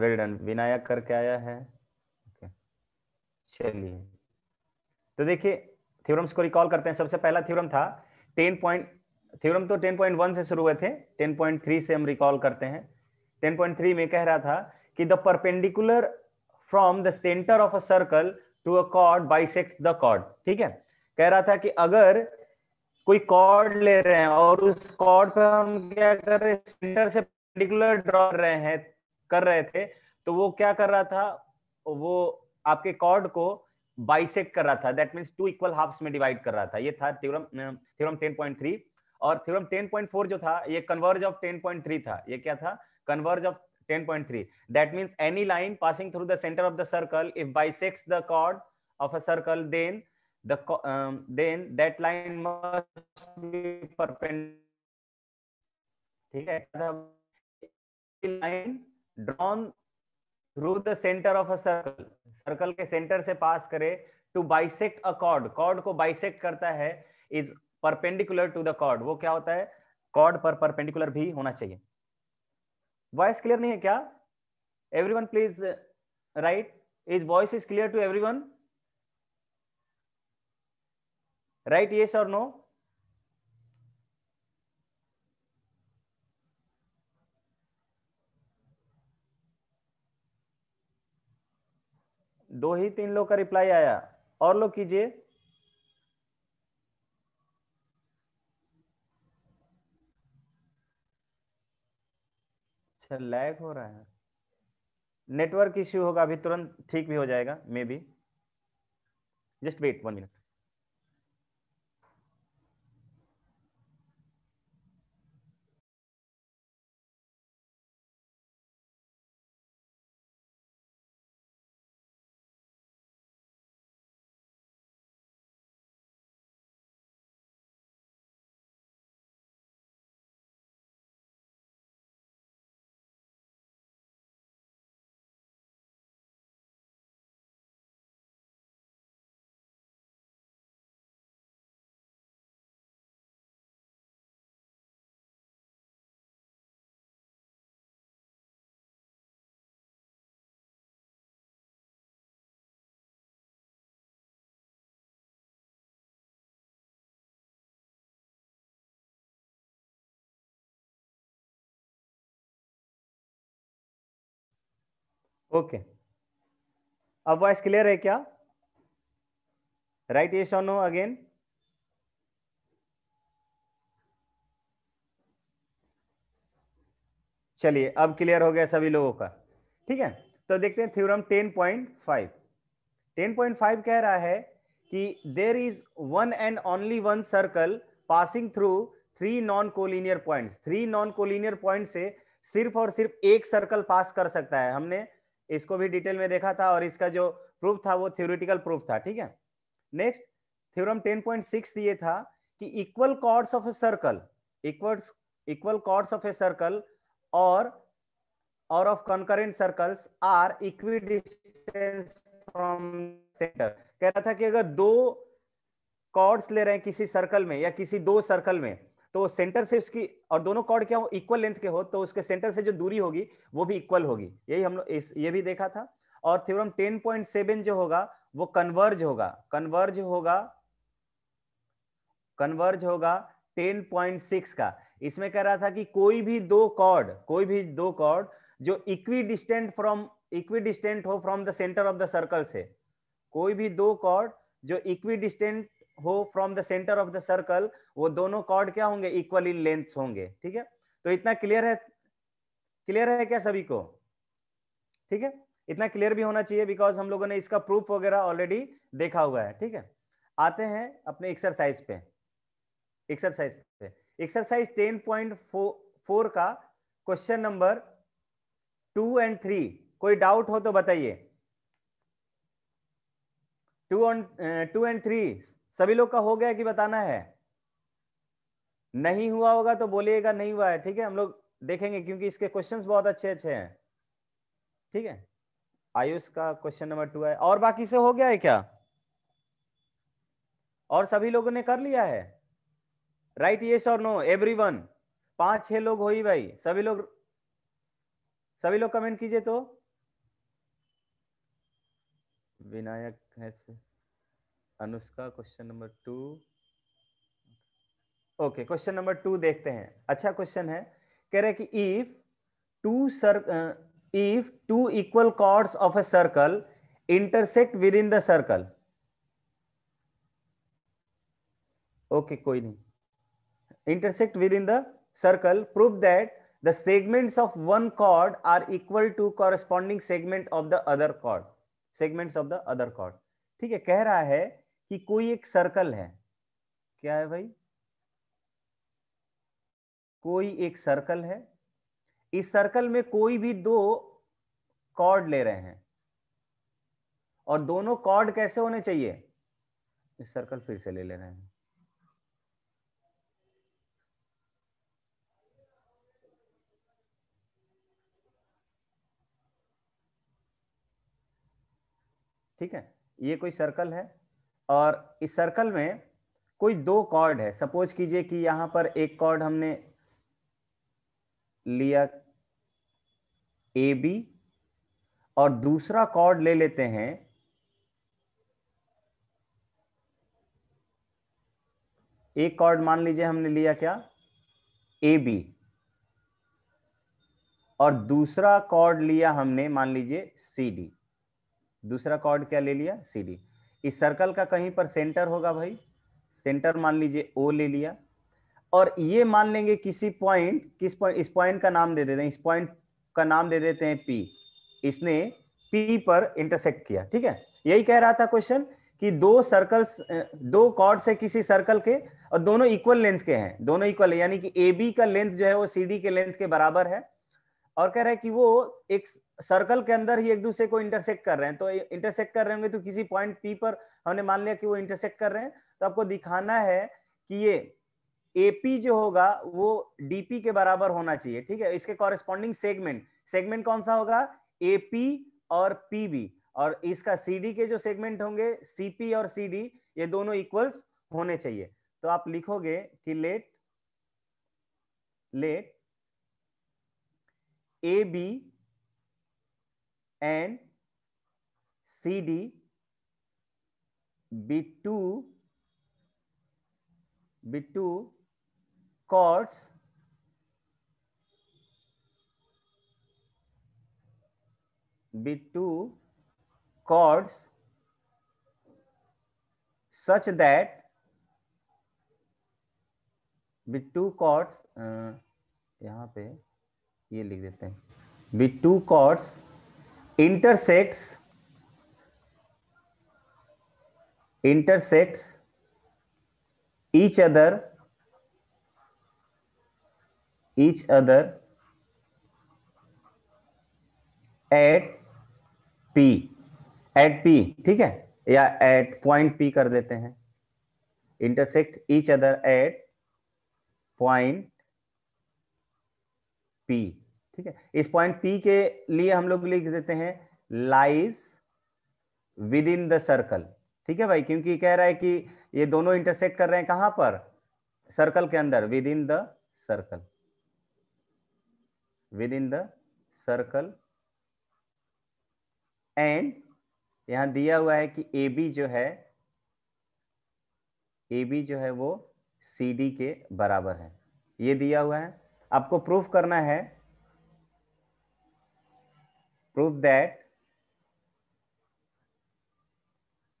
Well done Vinayak करके आया है चलिए तो देखिए थ्योरम्स को रिकॉल करते हैं सबसे पहला थ्योरम था टेन पॉइंट थ्योरम तो टेन पॉइंट वन से शुरू हुए थे टेन पॉइंट थ्री से हम रिकॉल करते हैं टेन पॉइंट थ्री में कह रहा था कि the perpendicular from the centre of a circle to a chord bisect the chord ठीक है कह रहा था कि अगर कोई कॉर्ड ले रहे हैं और उस कॉर्ड पर हम क्या कर रहे हैं सेंटर से पर्टिकुलर ड्रॉ रहे हैं कर रहे थे तो वो क्या कर रहा था वो आपके कॉर्ड को बाइसेक्ट कर रहा था that mean two equal halves में डिवाइड कर रहा था ये था थ्योरम थ्योरम 10.3 और थ्योरम 10.4 जो था ये कन्वर्ज ऑफ 10.3 था ये क्या था converse of 10.3 that mean any line passing through the centre of the circle if bisects the chord of a circle then then that line must ठीक है drawn through the centre of a circle circle के centre से pass करे to bisect a chord chord को bisect करता है is perpendicular to the chord वो क्या होता है कॉर्ड पर परपेंडिकुलर भी होना चाहिए वॉइस क्लियर नहीं है क्या every one please right is voice is clear to every one right yes और नो दो ही तीन लोग का रिप्लाई आया और लोग कीजिए अच्छा लैग हो रहा है नेटवर्क इश्यू होगा अभी तुरंत ठीक भी हो जाएगा maybe just wait one minute okay अब वॉइस क्लियर है क्या राइट ये सो नो अगेन चलिए अब क्लियर हो गया सभी लोगों का ठीक है तो देखते हैं थ्योरम 10.5 10.5 कह रहा है कि there is one and only one circle passing through three non collinear points three non collinear point से सिर्फ और सिर्फ एक सर्कल पास कर सकता है हमने इसको भी डिटेल में देखा था और इसका जो प्रूफ था वो थ्योरिटिकल प्रूफ था ठीक है नेक्स्ट थ्योरम 10.6 ये था कि equal chords of a circle equal equal chords of a circle और और of concurrent circles are equi from centre कह रहा था कि अगर दो कॉर्ड्स ले रहे हैं किसी सर्कल में या किसी दो सर्कल में तो सेंटर से उसकी और दोनों कॉर्ड क्या हो इक्वल लेंथ के हो तो उसके सेंटर से जो दूरी होगी वो भी इक्वल होगी यही हम लोग इस ये भी देखा था और थ्योरम 10.7 जो होगा वो कन्वर्ज होगा कन्वर्ज होगा कन्वर्ज होगा 10.6 का इसमें कह रहा था कि कोई भी दो कॉर्ड कोई भी दो कॉर्ड जो equidistant from equidistant हो from the centre of the circle से कोई भी दो कॉर्ड जो इक्वी डिस्टेंट हो from the centre of the circle वो दोनों कॉर्ड क्या होंगे इक्वल इन लेंथ होंगे ठीक है तो इतना क्लियर है क्लियर है क्या सभी को ठीक है इतना क्लियर भी होना चाहिए बिकॉज हम लोगों ने इसका प्रूफ वगैरह ऑलरेडी देखा हुआ है ठीक है आते हैं अपने एक्सरसाइज पे एक्सरसाइज पे एक्सरसाइज टेन पॉइंट फोर का question number two and three कोई डाउट हो तो बताइए two on two and three सभी लोग का हो गया कि बताना है नहीं हुआ होगा तो बोलिएगा नहीं हुआ है ठीक है हम लोग देखेंगे क्योंकि इसके क्वेश्चंस बहुत अच्छे अच्छे हैं ठीक है आयुष का क्वेश्चन नंबर टू है और बाकी से हो गया है क्या और सभी लोगों ने कर लिया है राइट येस और नो एवरी वन पांच छह लोग हो ही भाई सभी लोग सभी लोग कमेंट कीजिए तो विनायक है Anushka question number two okay question number two देखते हैं अच्छा क्वेश्चन है कह रहे कि if two sir if two equal chords of a circle intersect within the circle okay कोई नहीं intersect within the circle prove that the segments of one chord are equal to corresponding segment of the other chord segments of the other chord ठीक है कह रहा है कि कोई एक सर्कल है क्या है भाई कोई एक सर्कल है इस सर्कल में कोई भी दो कॉर्ड ले रहे हैं और दोनों कॉर्ड कैसे होने चाहिए इस सर्कल फिर से ले ले रहे हैं ठीक है ये कोई सर्कल है और इस सर्कल में कोई दो कॉर्ड है सपोज कीजिए कि यहां पर एक कॉर्ड हमने लिया ए बी और दूसरा कॉर्ड ले लेते हैं एक कॉर्ड मान लीजिए हमने लिया क्या ए बी और दूसरा कॉर्ड लिया हमने मान लीजिए सी डी दूसरा कॉर्ड क्या ले लिया सी डी इस सर्कल का कहीं पर सेंटर होगा भाई सेंटर मान लीजिए ओ ले लिया और ये मान लेंगे किसी पॉइंट किस पॉइंट इस पॉइंट का नाम दे देते हैं इस पॉइंट का नाम दे देते हैं पी इसने पी पर इंटरसेक्ट किया ठीक है यही कह रहा था क्वेश्चन कि दो सर्कल्स दो कॉर्ड से किसी सर्कल के और दोनों इक्वल लेंथ के हैं दोनों इक्वल यानी कि ए बी का लेंथ जो है वो सी डी के लेंथ के बराबर है और कह रहा है कि वो एक सर्कल के अंदर ही एक दूसरे को इंटरसेक्ट कर रहे हैं तो इंटरसेक्ट कर रहे होंगे तो किसी पॉइंट पी पर हमने मान लिया कि वो इंटरसेक्ट कर रहे हैं तो आपको दिखाना है कि ये एपी जो होगा वो डीपी के बराबर होना चाहिए ठीक है इसके कॉरेस्पॉन्डिंग सेगमेंट सेगमेंट कौन सा होगा एपी और पीबी और इसका सीडी के जो सेगमेंट होंगे सीपी और सीडी ये दोनों इक्वल्स होने चाहिए तो आप लिखोगे कि let let A B and C D be two be two chords be two chords such that be two chords यहां पे ये लिख देते हैं be two chords intersects intersects each other each other at P at P ठीक है या at point P कर देते हैं intersect each other at point P ठीक है इस पॉइंट पी के लिए हम लोग लिख देते हैं lies within the circle ठीक है भाई क्योंकि कह रहा है कि ये दोनों इंटरसेक्ट कर रहे हैं कहां पर सर्कल के अंदर within the circle within the circle and यहां दिया हुआ है कि ए बी जो है ए बी जो है वो सी डी के बराबर है ये दिया हुआ है आपको प्रूफ करना है प्रूफ दैट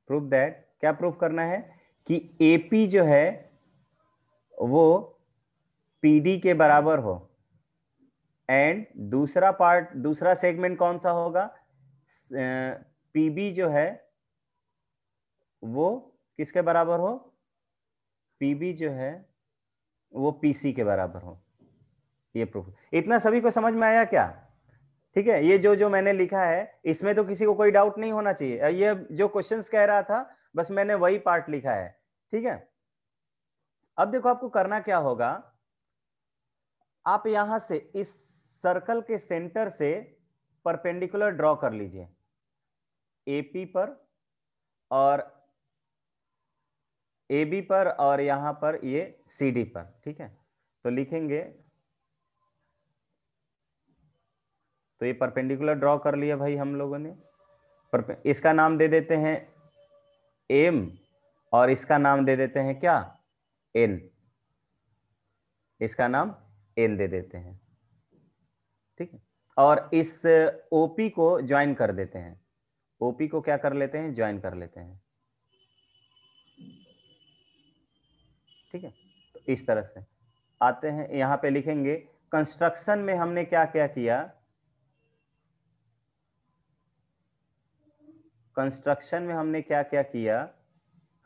प्रूफ दैट क्या प्रूफ करना है कि एपी जो है वो पीडी के बराबर हो एंड दूसरा पार्ट दूसरा सेगमेंट कौन सा होगा पीबी जो है वो किसके बराबर हो पीबी जो है वो पीसी के बराबर हो ये प्रूफ इतना सभी को समझ में आया क्या ठीक है ये जो जो मैंने लिखा है इसमें तो किसी को कोई डाउट नहीं होना चाहिए ये जो क्वेश्चंस कह रहा था बस मैंने वही पार्ट लिखा है ठीक है अब देखो आपको करना क्या होगा आप यहां से इस सर्कल के सेंटर से परपेंडिकुलर ड्रॉ कर लीजिए एपी पर और ए बी पर और यहां पर ये सी डी पर ठीक है तो लिखेंगे तो ये परपेंडिकुलर ड्रॉ कर लिया भाई हम लोगों ने इसका नाम दे देते हैं एम और इसका नाम दे देते हैं क्या एन इसका नाम एन दे देते हैं ठीक है और इस ओपी को ज्वाइन कर देते हैं ओपी को क्या कर लेते हैं ज्वाइन कर लेते हैं ठीक है तो इस तरह से आते हैं यहां पे लिखेंगे कंस्ट्रक्शन में हमने क्या क्या किया कंस्ट्रक्शन में हमने क्या क्या किया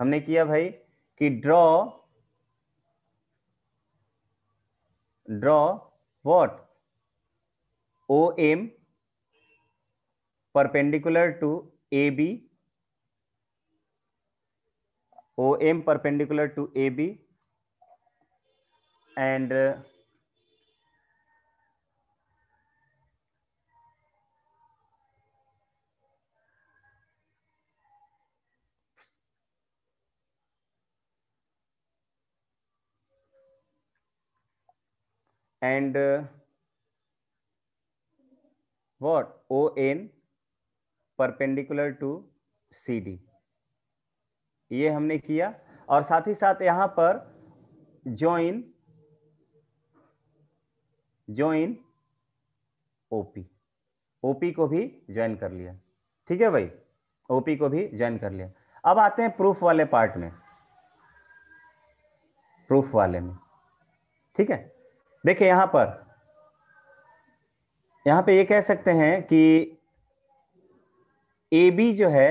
हमने किया भाई कि draw draw what O M perpendicular to A B O M perpendicular to A B and and uh, what ON perpendicular to C D ये हमने किया और साथ ही साथ यहां पर ज्वाइन ज्वाइन ओपी ओपी को भी ज्वाइन कर लिया ठीक है भाई ओपी को भी ज्वाइन कर लिया अब आते हैं प्रूफ वाले पार्ट में प्रूफ वाले में ठीक है देखिए यहां पर यहां पे ये कह सकते हैं कि ए बी जो है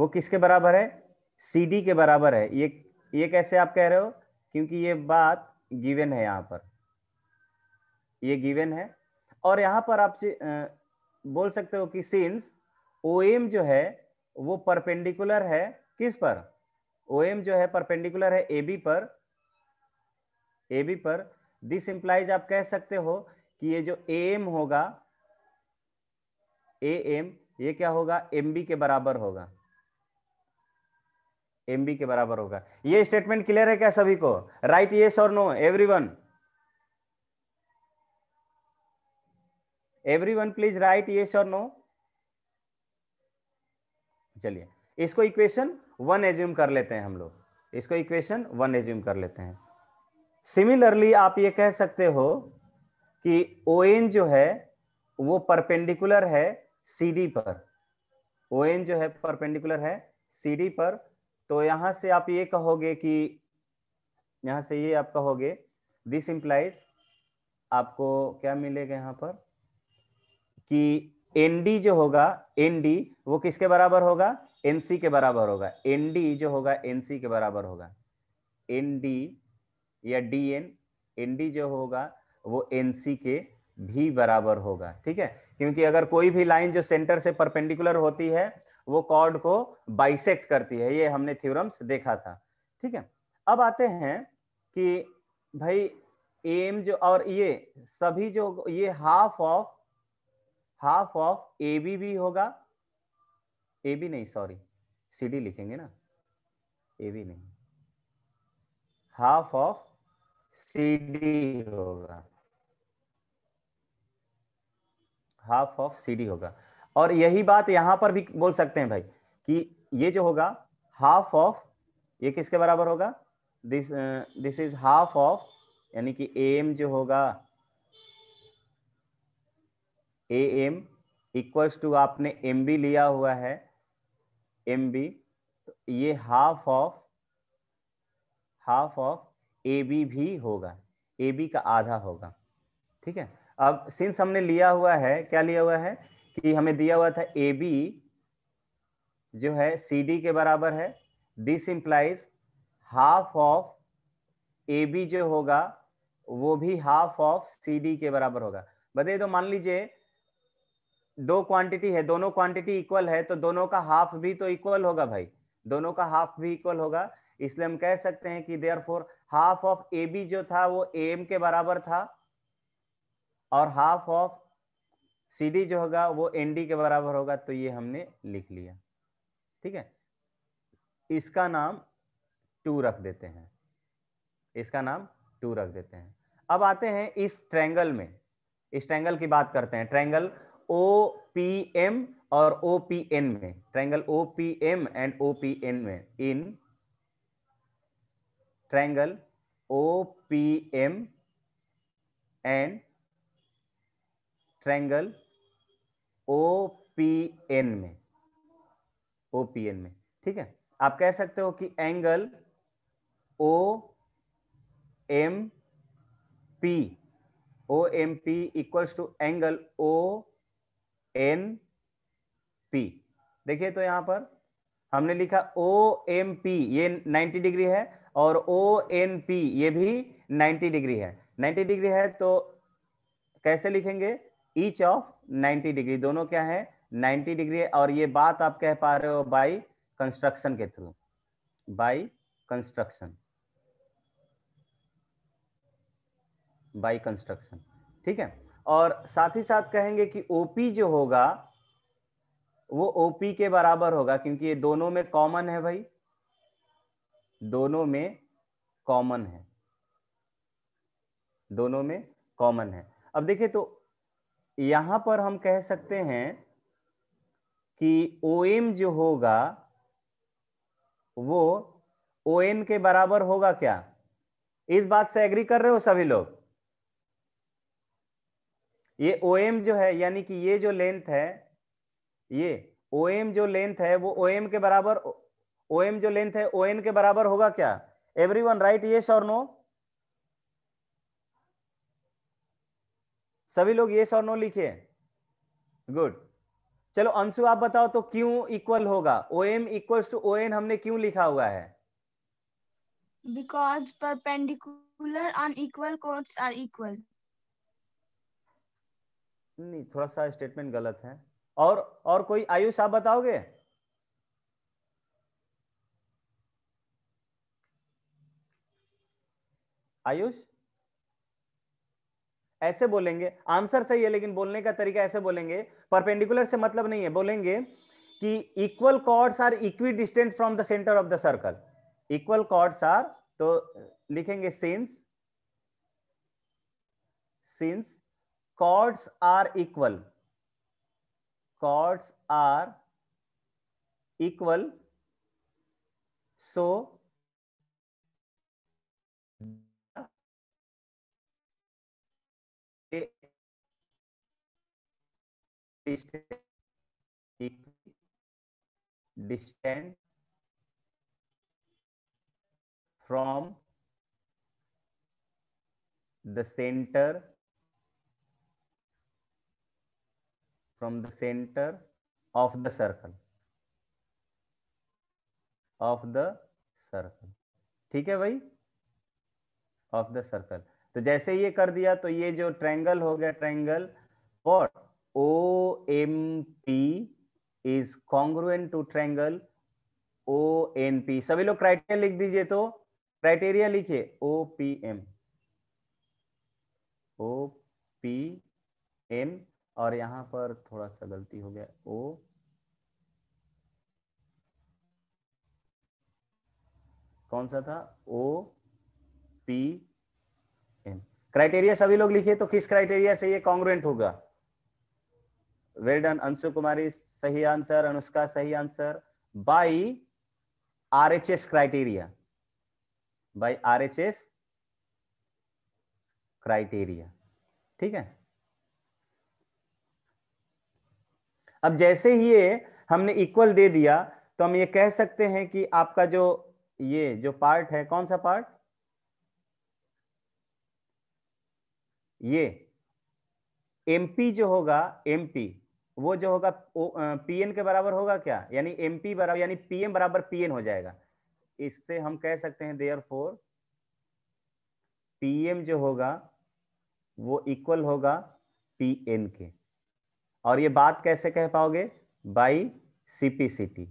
वो किसके बराबर है सी डी के बराबर है ये ये कैसे आप कह रहे हो क्योंकि ये बात गिवन है यहां पर ये गिवन है और यहां पर आप बोल सकते हो कि सिंस ओ एम जो है वो परपेंडिकुलर है किस पर ओ एम जो है परपेंडिकुलर है ए बी पर ए बी पर दिस इंप्लाइज आप कह सकते हो कि ये जो ए एम होगा ए एम ये क्या होगा एम बी के बराबर होगा एम बी के बराबर होगा ये स्टेटमेंट क्लियर है क्या सभी को राइट येस और no every one every one please right yes और नो चलिए इसको इक्वेशन वन एज्यूम कर लेते हैं हम लोग इसको इक्वेशन वन एज्यूम कर लेते हैं सिमिलरली आप ये कह सकते हो कि ओ जो है वो परपेंडिकुलर है सी डी पर ओ जो है परपेंडिकुलर है सी डी पर तो यहां से आप ये कहोगे कि यहां से ये आप कहोगे दिस इंप्लाइज आपको क्या मिलेगा यहां पर कि एन डी जो होगा एन डी वो किसके बराबर होगा एन सी के बराबर होगा एन डी जो होगा एन सी के बराबर होगा एन डी या डी एन एन डी जो होगा वो एन सी के भी बराबर होगा ठीक है क्योंकि अगर कोई भी लाइन जो सेंटर से परपेंडिकुलर होती है वो कॉर्ड को बाइसेक्ट करती है ये हमने थ्योरम्स देखा था ठीक है अब आते हैं कि भाई एम जो और ये सभी जो ये half of half of A B भी होगा ए बी नहीं सॉरी सी डी लिखेंगे ना ए बी नहीं half of C D half of of C D होगा और यही बात यहां पर भी बोल सकते हैं भाई कि ये जो होगा हाफ ऑफ ये किसके बराबर होगा this this is half of यानी कि ए एम जो होगा ए एम इक्वल्स टू आपने एम बी लिया हुआ है एम बी तो ये half of half of A B भी होगा ए बी का आधा होगा ठीक है अब सिंस हमने लिया हुआ है क्या लिया हुआ है कि हमें दिया हुआ था ए बी जो है सी डी के बराबर है this implies half of A B जो होगा वो भी हाफ ऑफ सी डी के बराबर होगा बताइए तो मान लीजिए दो क्वांटिटी है दोनों क्वांटिटी इक्वल है तो दोनों का हाफ भी तो इक्वल होगा भाई दोनों का हाफ भी इक्वल होगा इसलिए हम कह सकते हैं कि therefore half of A B जो था वो ए एम के बराबर था और हाफ ऑफ सी डी जो होगा वो एन डी के बराबर होगा तो ये हमने लिख लिया ठीक है इसका नाम टू रख देते हैं इसका नाम टू रख देते हैं अब आते हैं इस ट्रैंगल में इस ट्रैंगल की बात करते हैं ट्रैंगल ओ पी एम और ओ पी एन में triangle O P M and O P N में in triangle OPM and triangle O P N में ओ पी एन में ठीक है आप कह सकते हो कि angle O M P O M P equals to angle O N P देखिए तो यहां पर हमने लिखा ओ एम पी ये 90 डिग्री है और ओ एन पी ये भी 90 डिग्री है 90 डिग्री है तो कैसे लिखेंगे ईच ऑफ 90 डिग्री दोनों क्या है 90 डिग्री है और ये बात आप कह पा रहे हो बाई कंस्ट्रक्शन के through by construction by construction ठीक है और साथ ही साथ कहेंगे कि ओपी जो होगा वो ओपी के बराबर होगा क्योंकि ये दोनों में कॉमन है भाई दोनों में कॉमन है दोनों में कॉमन है अब देखिए तो यहां पर हम कह सकते हैं कि ओ एम जो होगा वो ओ एन के बराबर होगा क्या इस बात से एग्री कर रहे हो सभी लोग ये ओ एम जो है यानी कि ये जो लेंथ है ये ओ एम जो लेंथ है वो ओ एम के बराबर ओ एम जो लेंथ है ओ एन के बराबर होगा क्या एवरी वन राइट येस और नो सभी लोग येस और नो लिखे गुड चलो अंशु आप बताओ तो क्यों इक्वल होगा O M equals to O N हमने क्यों लिखा हुआ है because on equal chords are equal नहीं थोड़ा सा स्टेटमेंट गलत है और और कोई आयुष आप बताओगे आयुष ऐसे बोलेंगे आंसर सही है लेकिन बोलने का तरीका ऐसे बोलेंगे परपेंडिकुलर से मतलब नहीं है बोलेंगे कि equal chords are equidistant from the centre of the circle equal chords are तो लिखेंगे since since chords are equal chords are equal so distant from the center from the center of the circle of the circle ठीक है भाई of the circle तो जैसे ये कर दिया तो ये जो ट्रायंगल हो गया triangle OMP is congruent to triangle ONP सभी लोग क्राइटेरिया लिख दीजिए तो क्राइटेरिया लिखिए OPM OPM और यहां पर थोड़ा सा गलती हो गया ओ कौन सा था ओ पी एम क्राइटेरिया सभी लोग लिखे तो किस क्राइटेरिया से ये कॉन्ग्रुएंट होगा वेल डन अंशु कुमारी सही आंसर अनुष्का सही answer by RHS criteria by RHS criteria ठीक है अब जैसे ही ये हमने इक्वल दे दिया तो हम ये कह सकते हैं कि आपका जो ये जो पार्ट है कौन सा पार्ट ये एमपी जो होगा एमपी वो जो होगा एन के बराबर होगा क्या यानी पी बराबर यानी एम बराबर एन हो जाएगा इससे हम कह सकते हैं देयर फोर पीएम जो होगा वो इक्वल होगा एन के और ये बात कैसे कह पाओगे by C C C P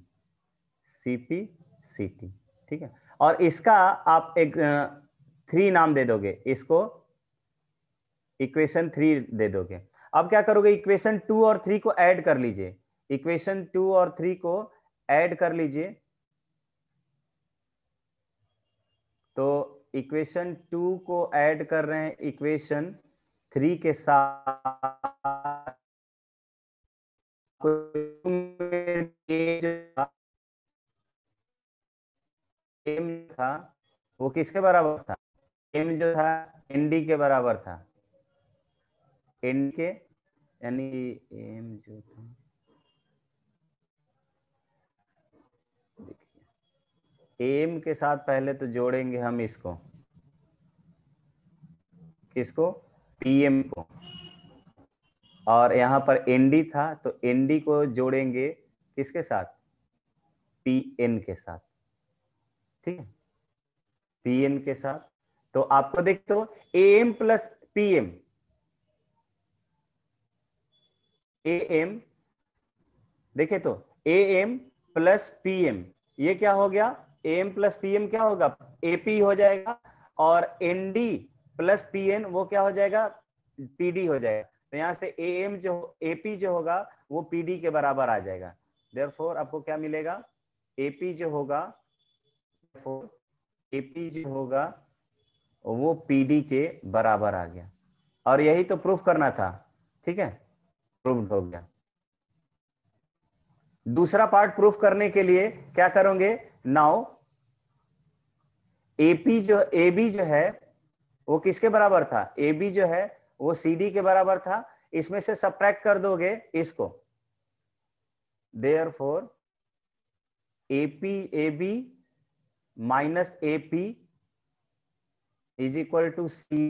P T C T ठीक है और इसका आप एक थ्री नाम दे दोगे इसको इक्वेशन थ्री दे दोगे अब क्या करोगे इक्वेशन टू और थ्री को ऐड कर लीजिए इक्वेशन टू और थ्री को ऐड कर लीजिए तो इक्वेशन टू को ऐड कर रहे हैं इक्वेशन थ्री के साथ एम था वो किसके बराबर था एम जो था एनडी के बराबर था एन के एम जो था देखिए एम के साथ पहले तो जोड़ेंगे हम इसको किसको पीएम को और यहां पर एनडी था तो एनडी को जोड़ेंगे किसके साथ पीएन के साथ ठीक है पीएन के साथ तो आपको देखते हो M plus PM A M देखे तो A M plus P M ये क्या हो गया A M plus P M क्या होगा एपी हो जाएगा और N D plus P N वो क्या हो जाएगा पी डी हो जाएगा तो यहां से ए एम जो एपी जो होगा वो पी डी के बराबर आ जाएगा फोर आपको क्या मिलेगा एपी जो होगा एपी जो होगा वो पीडी के बराबर आ गया और यही तो प्रूफ करना था ठीक है प्रूव हो गया दूसरा पार्ट प्रूफ करने के लिए क्या करोगे नाउ एपी जो ए बी जो है वो किसके बराबर था ए बी जो है वो सी डी के बराबर था इसमें से सब्ट्रैक्ट कर दोगे इसको therefore AP A B minus A P is equal to C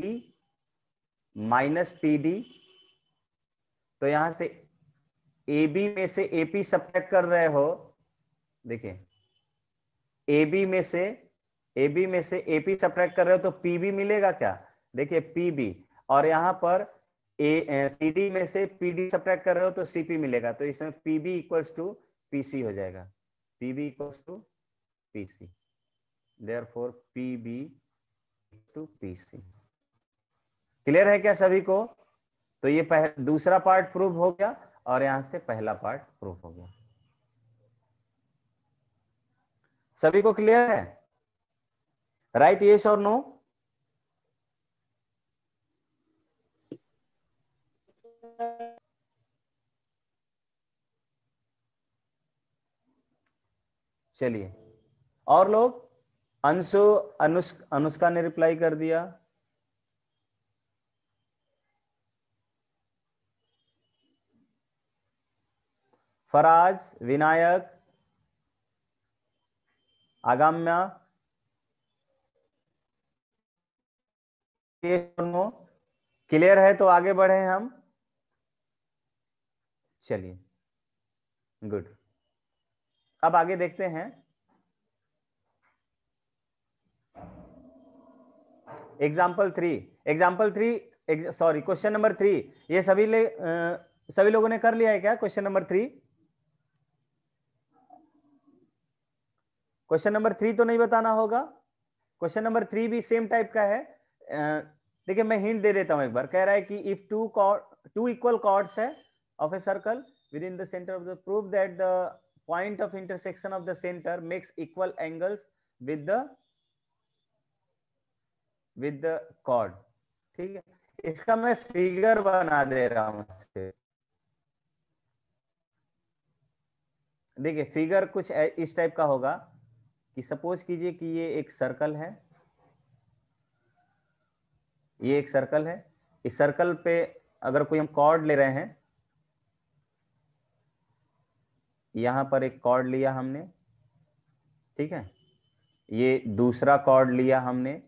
minus P D तो यहां से ए बी में से एपी पी सब्ट्रैक्ट कर रहे हो देखिए ए बी में से ए बी में से एपी पी सब्ट्रैक्ट कर रहे हो तो पी बी मिलेगा क्या देखिए पी बी और यहां पर ए सी डी में से पी डी सब्ट्रैक्ट कर रहे हो तो सी पी मिलेगा तो इसमें P B equals to P C हो जाएगा P B equals to P C therefore P B to P C clear है क्या सभी को तो ये पह, दूसरा पार्ट प्रूव हो गया और यहां से पहला पार्ट प्रूव हो गया सभी को क्लियर है राइट यस और नो चलिए और लोग अंशु अनुष्का ने रिप्लाई कर दिया फराज विनायक आगाम्य क्लियर है तो आगे बढ़े हम चलिए गुड अब आगे देखते हैं example three example three sorry question number three ये सभी ले आ, सभी लोगों ने कर लिया है क्या question number three question number three तो नहीं बताना होगा क्वेश्चन नंबर थ्री भी सेम टाइप का है देखिए मैं हिंट दे देता हूं एक बार कह रहा है कि if two two equal chords है of a circle within the centre of the prove that the point of intersection of the centre makes equal angles with the with the chord ठीक है इसका मैं figure बना दे रहा हूं देखिए figure कुछ इस टाइप का होगा कि सपोज कीजिए कि ये एक सर्कल है ये एक सर्कल है इस सर्कल पे अगर कोई हम कॉर्ड ले रहे हैं यहां पर एक कॉर्ड लिया हमने ठीक है ये दूसरा कॉर्ड लिया हमने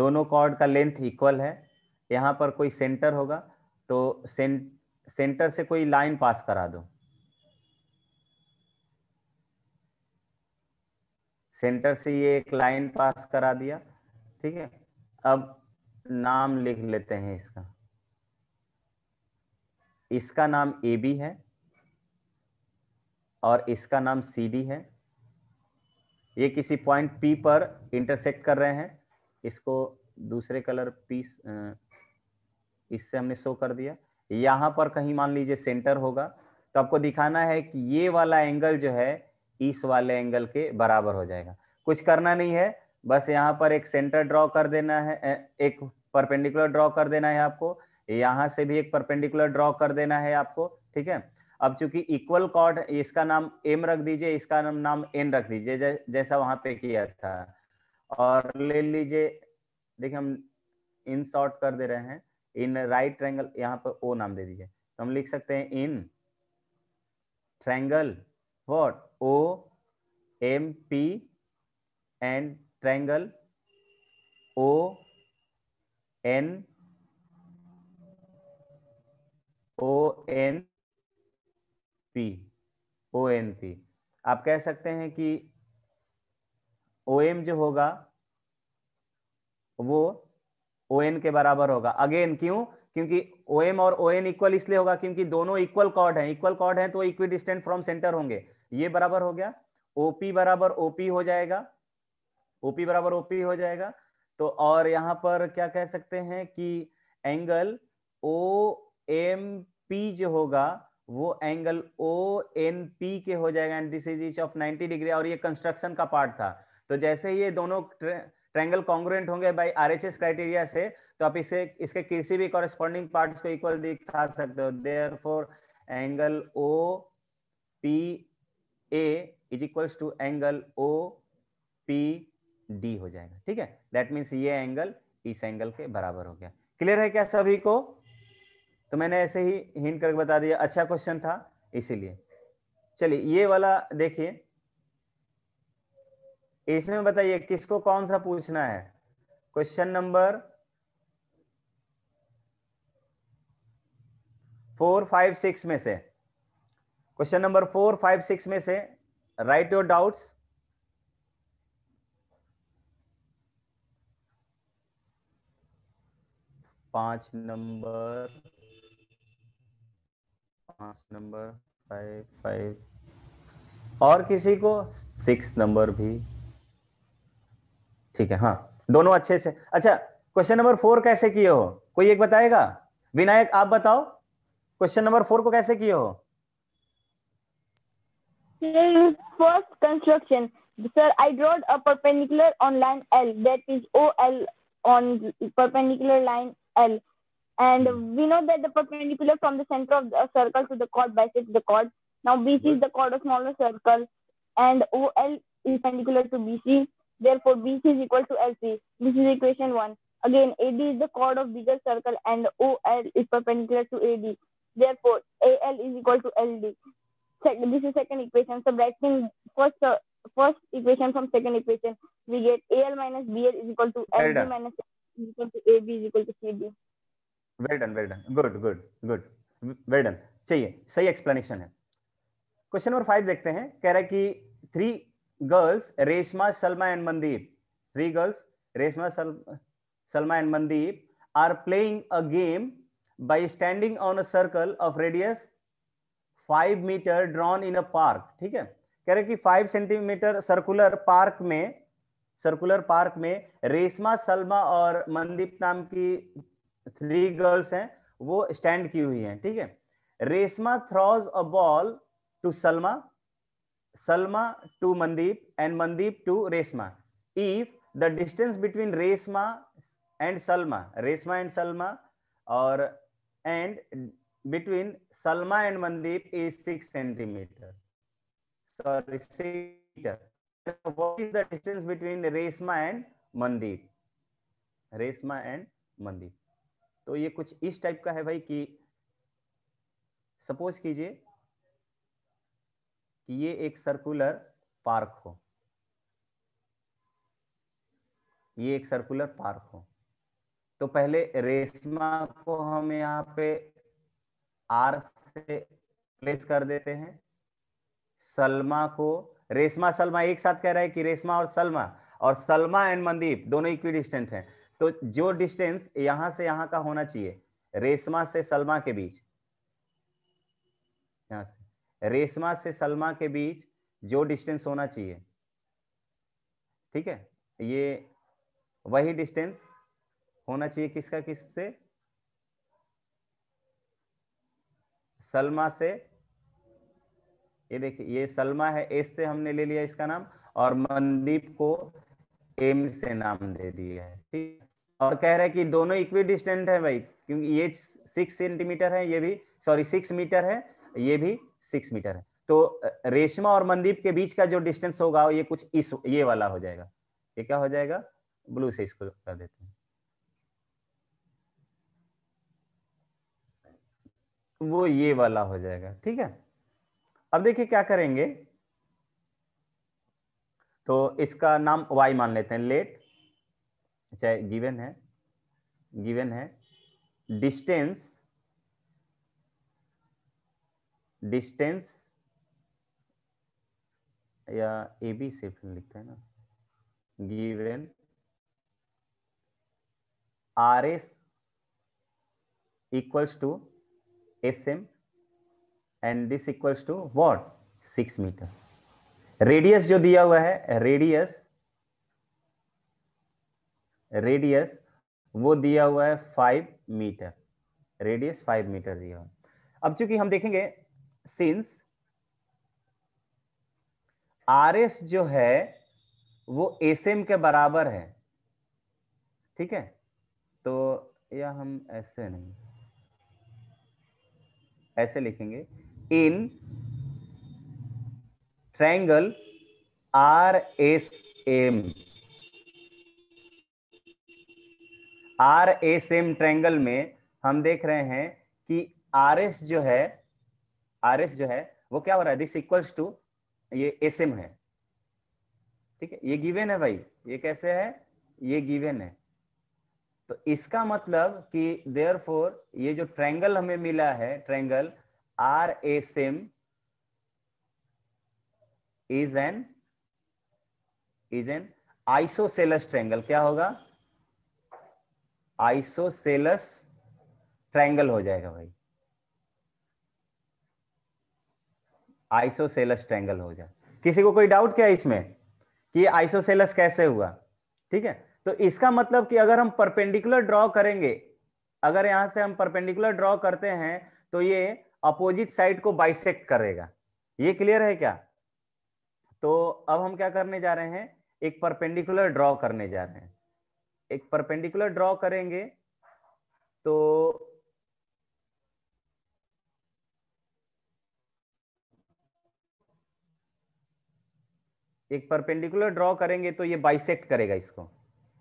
दोनों कॉर्ड का लेंथ इक्वल है यहां पर कोई सेंटर होगा तो सेंट सेंटर से कोई लाइन पास करा दो सेंटर से ये एक लाइन पास करा दिया ठीक है अब नाम लिख लेते हैं इसका इसका नाम ए बी है और इसका नाम सी डी है ये किसी पॉइंट पी पर इंटरसेक्ट कर रहे हैं इसको दूसरे कलर पी इससे हमने शो कर दिया यहां पर कहीं मान लीजिए सेंटर होगा तो आपको दिखाना है कि ये वाला एंगल जो है इस वाले एंगल के बराबर हो जाएगा कुछ करना नहीं है बस यहाँ पर एक सेंटर ड्रॉ कर देना है एक परपेंडिकुलर ड्रॉ कर देना है आपको यहाँ से भी एक परपेंडिकुलर ड्रॉ कर देना है आपको ठीक है अब चूंकि इक्वल कॉर्ड इसका नाम एम रख दीजिए इसका नाम नाम एन रख दीजिए जै, जैसा वहां पे किया था और ले लीजिए देखिए हम इन शॉर्ट कर दे रहे हैं इन राइट ट्रैंगल यहाँ पर ओ नाम दे दीजिए तो हम लिख सकते हैं in triangle what O M P and triangle O N O N P O N P आप कह सकते हैं कि ओ एम जो होगा वो ओ एन के बराबर होगा अगेन क्यों क्योंकि ओ एम और ओ एन इक्वल इसलिए होगा क्योंकि दोनों इक्वल कॉर्ड हैं इक्वल कॉर्ड हैं तो इक्वी डिस्टेंट फ्रॉम सेंटर होंगे ये बराबर हो गया ओपी बराबर ओपी हो जाएगा ओपी बराबर ओपी हो जाएगा तो और यहां पर क्या कह सकते हैं कि एंगल ओ एम पी जो होगा वो एंगल ओ एन पी के हो जाएगा and this is each of 90 degree और ये कंस्ट्रक्शन का पार्ट था तो जैसे ये दोनों ट्रेंगल कॉन्ग्रेंट होंगे बाय आरएचएस क्राइटेरिया से तो आप इसे इसके किसी भी कॉरेस्पॉन्डिंग पार्ट्स को इक्वल दिखा सकते हो therefore angle O P A is equals to angle O P D हो जाएगा ठीक है दैट मीन्स ये एंगल इस एंगल के बराबर हो गया क्लियर है क्या सभी को तो मैंने ऐसे ही हिंट करके बता दिया अच्छा क्वेश्चन था इसीलिए चलिए ये वाला देखिए इसमें बताइए किसको कौन सा पूछना है question number four five six में से question number four five six में से राइट योर डाउट्स पांच नंबर पांच नंबर फाइव फाइव और किसी को सिक्स नंबर भी ठीक है हाँ दोनों अच्छे से अच्छा क्वेश्चन नंबर फोर कैसे किए हो कोई एक बताएगा विनायक आप बताओ क्वेश्चन नंबर फोर को कैसे किए हो first construction, sir, I draw a perpendicular on line L, that is OL on perpendicular line L. And we know that the perpendicular from the center of the circle to the chord bisects the chord. Now BC is the chord of smaller circle and OL is perpendicular to BC. Therefore, BC is equal to LC. This is equation 1. Again, AD is the chord of bigger circle and OL is perpendicular to AD. Therefore, AL is equal to LD. second this is second equation. Subtracting first uh, first equation from second equation, we get AL minus BL is equal to LD well minus is equal to AB is equal to CD. Well done, well done. Good, good, good. Well done. चाहिए सही explanation है question number five देखते हैं कह रहा है कि three girls Reshma Salma and Mandeep three girls Reshma Salma and Mandeep are playing a game by standing on a circle of radius five metre drawn in a park ठीक है कह रहे कि फाइव सेंटीमीटर सर्कुलर पार्क में सर्कुलर पार्क में रेशमा सलमा और मनदीप नाम की थ्री गर्ल्स हैं वो स्टैंड की हुई हैं ठीक है Reshma throws a ball to Salma Salma to Mandeep and Mandeep to Reshma if the distance between Reshma and Salma Reshma and Salma और and between Salma and Mandeep is 6 centimeter. Sorry, 6 meter. What is the distance between Resma and Mandeep? Reshma and Mandeep तो ये कुछ इस type का है भाई कि suppose कीजिए कि ये एक सर्कुलर पार्क हो ये एक सर्कुलर पार्क हो तो पहले रेशमा को हम यहाँ पे आर से प्लेस कर देते हैं सलमा को रेशमा सलमा एक साथ कह रहा है कि रेशमा और सलमा और सलमा एंड मनदीप दोनों इक्वी डिस्टेंट हैं तो जो डिस्टेंस यहां से यहां का होना चाहिए रेशमा से सलमा के बीच यहां से रेशमा से सलमा के बीच जो डिस्टेंस होना चाहिए ठीक है ये वही डिस्टेंस होना चाहिए किसका किससे सलमा से ये देखिए ये सलमा है एस से हमने ले लिया इसका नाम और मनदीप को एम से नाम दे दिया है ठीक और कह रहे कि दोनों इक्वी डिस्टेंट है भाई क्योंकि ये सिक्स सेंटीमीटर है ये भी सॉरी सिक्स मीटर है ये भी सिक्स मीटर है तो रेशमा और मनदीप के बीच का जो डिस्टेंस होगा ये कुछ इस ये वाला हो जाएगा ये क्या हो जाएगा ब्लू से इसको कर देते हैं वो ये वाला हो जाएगा ठीक है अब देखिए क्या करेंगे तो इसका नाम y मान लेते हैं लेट चाहे गिवन है गिवन है डिस्टेंस डिस्टेंस या ए बी से फिर लिखते हैं ना given R S equals to sm and this equals to what six metre radius जो दिया हुआ है रेडियस रेडियस वो दिया हुआ है five metre radius five metre दिया हुआ अब चूंकि हम देखेंगे सिंस आर एस जो है वो एस एम के बराबर है ठीक है तो यह हम ऐसे नहीं ऐसे लिखेंगे in triangle R S M R S M triangle में हम देख रहे हैं कि आर एस जो है आर एस जो है वो क्या हो रहा है दिस इक्वल्स टू ये एस एम है ठीक है ये गिवेन है भाई ये कैसे है ये गिवेन है तो इसका मतलब कि देयर फोर ये जो ट्रैंगल हमें मिला है triangle R A same is an is an isosceles triangle क्या होगा आइसोसेलस ट्रैंगल हो जाएगा भाई आइसोसेलस ट्रैंगल हो जाए किसी को कोई डाउट क्या है इसमें कि आइसोसेलस कैसे हुआ ठीक है तो इसका मतलब कि अगर हम परपेंडिकुलर ड्रॉ करेंगे अगर यहां से हम परपेंडिकुलर ड्रॉ करते हैं तो ये अपोजिट साइड को बाइसेक्ट करेगा ये क्लियर है क्या तो अब हम क्या करने जा रहे हैं एक परपेंडिकुलर ड्रॉ करने जा रहे हैं एक परपेंडिकुलर ड्रॉ करेंगे तो एक परपेंडिकुलर ड्रॉ करेंगे तो ये बाइसेक्ट करेगा इसको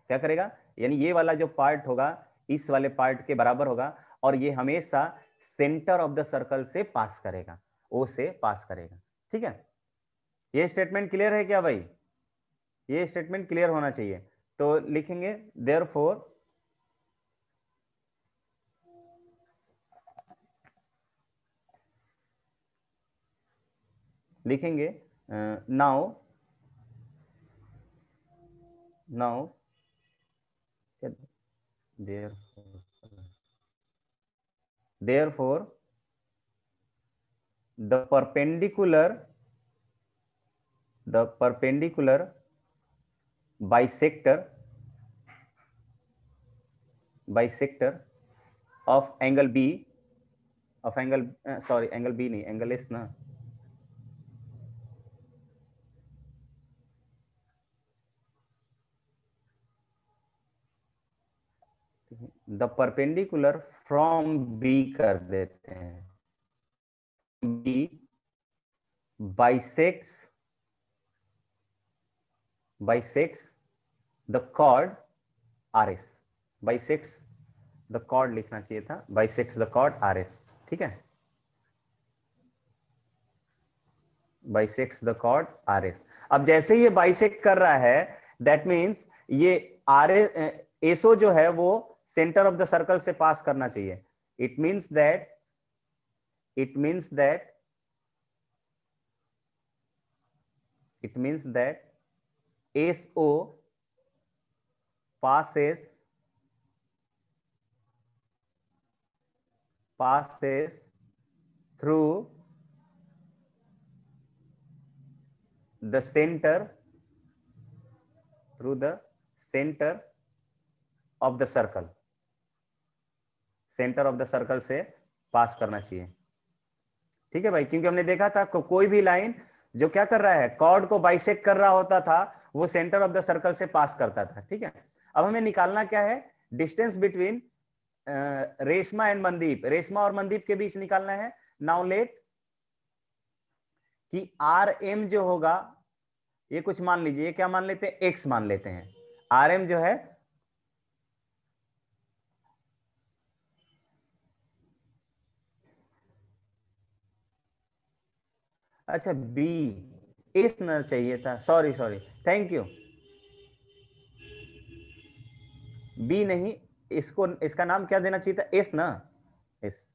क्या करेगा यानी ये वाला जो पार्ट होगा इस वाले पार्ट के बराबर होगा और ये हमेशा सेंटर ऑफ द सर्कल से पास करेगा ओ से पास करेगा ठीक है ये स्टेटमेंट क्लियर है क्या भाई ये स्टेटमेंट क्लियर होना चाहिए तो लिखेंगे देयर फोर लिखेंगे now now therefore therefore the perpendicular the perpendicular bisector bisector of angle b of angle uh, sorry angle b nahi angle s na the perpendicular from B कर देते हैं B bisects bisects the chord R S bisects the chord लिखना चाहिए था bisects the chord R S ठीक है bisects the chord R S अब जैसे ये बाइसेक कर रहा है दैट मीन्स ये आर एस एसओ जो है वो सेंटर ऑफ द सर्कल से पास करना चाहिए it means that it means that it means that S SO pass passes through the centre through the centre of the circle centre of the circle से pass करना चाहिए ठीक है भाई क्योंकि हमने देखा था को, कोई भी लाइन जो क्या कर रहा है कॉर्ड को बाइसेक कर रहा होता था वो सेंटर ऑफ द सर्कल से पास करता था ठीक है अब हमें निकालना क्या है distance between Reshma and Mandeep Reshma और मनदीप के बीच निकालना है नाउ लेट कि आर एम जो होगा ये कुछ मान लीजिए क्या मान लेते हैं एक्स मान लेते हैं आर एम जो है अच्छा बी न चाहिए था sorry sorry thank you B नहीं इसको इसका नाम क्या देना चाहिए था एस ना एस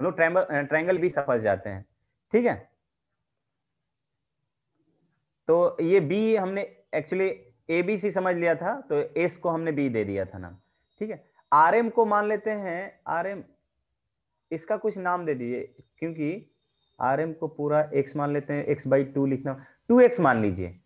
हम लोग ट्रायंगल बी सफस जाते हैं ठीक है तो ये बी हमने एक्चुअली ए बी सी समझ लिया था तो एस को हमने बी दे दिया था नाम ठीक है आर एम को मान लेते हैं आर एम इसका कुछ नाम दे दीजिए क्योंकि आर एम को पूरा एक्स मान लेते हैं एक्स बाई टू लिखना टू एक्स मान लीजिए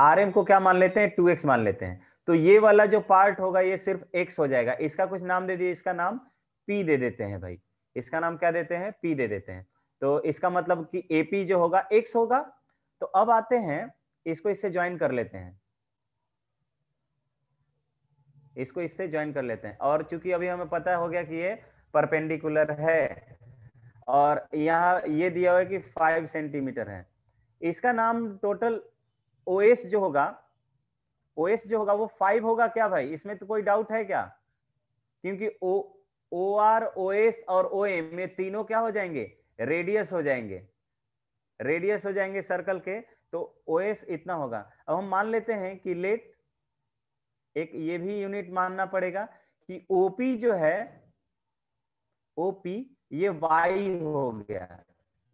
आर एम को क्या मान लेते हैं टू एक्स मान लेते हैं तो ये वाला जो पार्ट होगा ये सिर्फ एक्स हो जाएगा इसका कुछ नाम दे दिए इसका नाम पी दे देते हैं भाई इसका नाम क्या देते हैं पी दे देते हैं तो इसका मतलब कि पी जो होगा एक्स होगा तो अब आते हैं इसको इससे ज्वाइन कर लेते हैं इसको इससे ज्वाइन कर लेते हैं और चूंकि अभी हमें पता हो गया कि ये परपेंडिकुलर है और यहाँ ये दिया हुआ है कि फाइव सेंटीमीटर है इसका नाम टोटल ओ जो होगा ओ जो होगा वो फाइव होगा क्या भाई इसमें तो कोई डाउट है क्या क्योंकि ओ ओ आर ओ एस और ओ एम में तीनों क्या हो जाएंगे रेडियस हो जाएंगे रेडियस हो जाएंगे सर्कल के तो ओ एस इतना होगा अब हम मान लेते हैं कि लेट एक ये भी यूनिट मानना पड़ेगा कि ओपी जो है ओपी ये वाई हो गया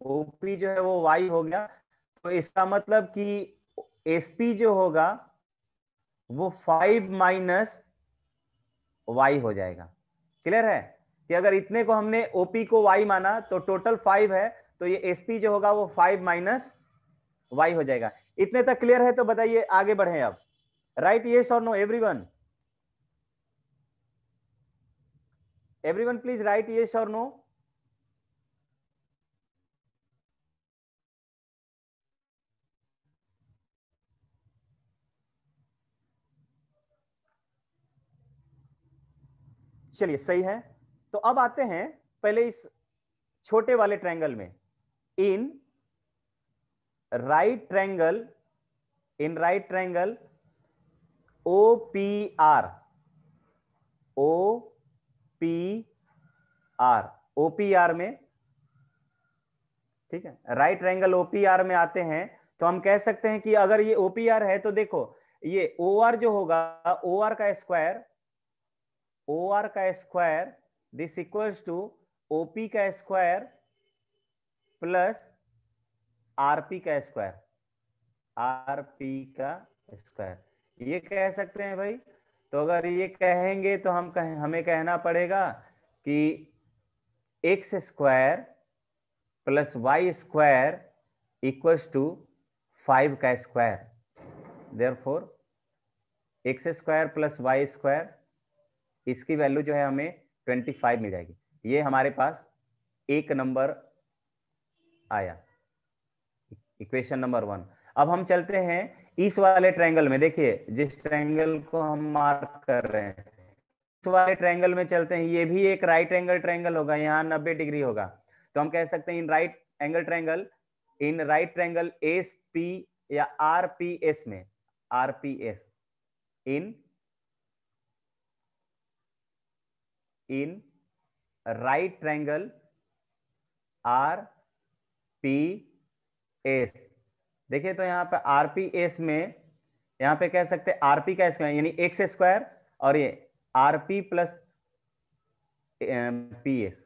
ओपी जो है वो वाई हो गया तो इसका मतलब कि एसपी जो होगा वो फाइव माइनस वाई हो जाएगा क्लियर है कि अगर इतने को हमने ओपी को वाई माना तो टोटल फाइव है तो ये एसपी जो होगा वो फाइव माइनस वाई हो जाएगा इतने तक क्लियर है तो बताइए आगे बढ़े अब राइट येस और no everyone everyone please right yes और नो चलिए सही है तो अब आते हैं पहले इस छोटे वाले ट्रायंगल में in right triangle in right triangle O P R O P R O P R में ठीक है राइट ट्रायंगल ओपीआर में आते हैं तो हम कह सकते हैं कि अगर ये ओपीआर है तो देखो ये ओ आर जो होगा ओ आर का स्क्वायर ओ आर का square this equals to OP का स्क्वायर प्लस आरपी का स्क्वायर आरपी का स्क्वायर ये कह सकते हैं भाई तो अगर ये कहेंगे तो हम कह, हमें कहना पड़ेगा कि x square plus y square equals to five का square therefore x square plus y square इसकी वैल्यू जो है हमें ट्वेंटी फाइव मिल जाएगी ये हमारे पास एक नंबर आया इक्वेशन नंबर वन अब हम चलते हैं इस वाले ट्रायंगल में देखिए जिस ट्रायंगल को हम मार्क कर रहे हैं इस वाले ट्रायंगल में चलते हैं ये भी एक राइट एंगल ट्रायंगल होगा यहाँ नब्बे डिग्री होगा तो हम कह सकते हैं in right angle triangle in right triangle S P या आर पी एस में R P S in in right triangle R P S देखिए तो यहाँ पे आर पी एस में यहाँ पे कह सकते हैं आर पी का स्क्वायर यानी एक्स स्क्वायर और ये R P plus P S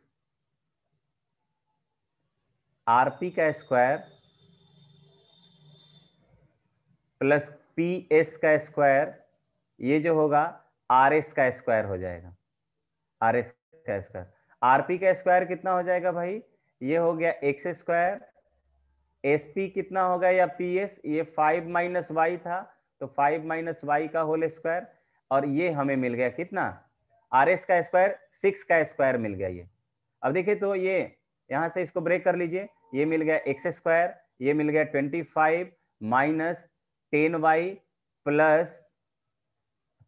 R P का स्क्वायर प्लस पी एस का स्क्वायर ये जो होगा आर एस का स्क्वायर हो जाएगा आर एस का स्क्वायर आरपी का स्क्वायर कितना हो जाएगा भाई ये हो गया एक्स स्क्वायर एस पी कितना होगा या पी एस ये फाइव माइनस वाई था तो फाइव माइनस वाई का होल स्क्वायर और ये हमें मिल गया कितना आर एस का स्क्वायर सिक्स का स्क्वायर मिल गया ये अब देखिए तो ये यहां से इसको ब्रेक कर लीजिए ये मिल गया एक्स स्क्वायर ये मिल गया twenty five minus ten y plus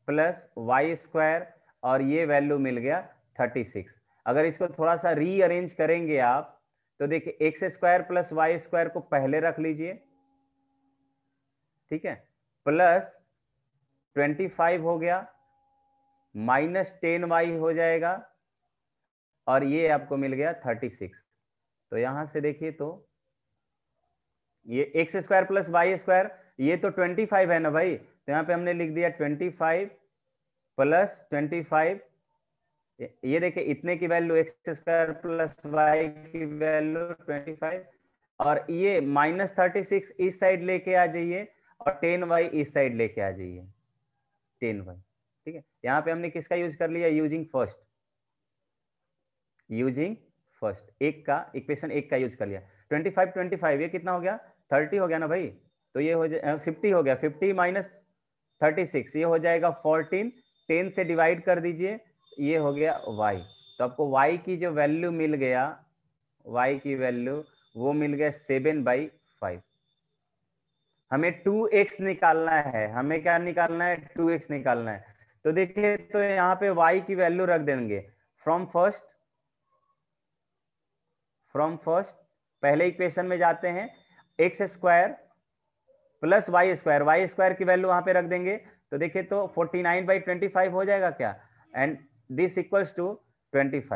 plus y square और ये वैल्यू मिल गया 36 अगर इसको थोड़ा सा रीअरेंज करेंगे आप तो देखिए x square plus y square को पहले रख लीजिए ठीक है प्लस 25 हो गया माइनस टेन वाई हो जाएगा और ये आपको मिल गया 36 तो यहां से देखिए तो ये x square plus y square ये तो 25 है ना भाई तो यहां पे हमने लिख दिया 25 प्लस ट्वेंटी फाइव ये देखिए इतने की value x square plus y की वैल्यू ट्वेंटी फाइव और ये माइनस थर्टी सिक्स इस साइड लेके आ जाइए और टेन वाई इस साइड लेके आ जाइए टेन वाई ठीक है यहाँ पे हमने किसका यूज कर लिया यूजिंग फर्स्ट यूजिंग फर्स्ट एक का इक्वेशन एक का यूज कर लिया ट्वेंटी फाइव ट्वेंटी फाइव ये कितना हो गया थर्टी हो गया ना भाई तो ये हो जाए फिफ्टी हो गया फिफ्टी माइनस थर्टी सिक्स ये हो जाएगा फोर्टीन टेन से डिवाइड कर दीजिए ये हो गया वाई तो आपको वाई की जो वैल्यू मिल गया वाई की वैल्यू वो मिल गया सेवन बाई फाइव हमें टू एक्स निकालना है हमें क्या निकालना है टू एक्स निकालना है तो देखिए तो यहाँ पे y की वैल्यू रख देंगे फ्रॉम फर्स्ट फ्रॉम फर्स्ट पहले इक्वेशन में जाते हैं x square plus y square y square की वैल्यू वहां पे रख देंगे तो देखिए तो 49 नाइन बाई ट्वेंटी हो जाएगा क्या एंड दिस इक्वल्स टू 25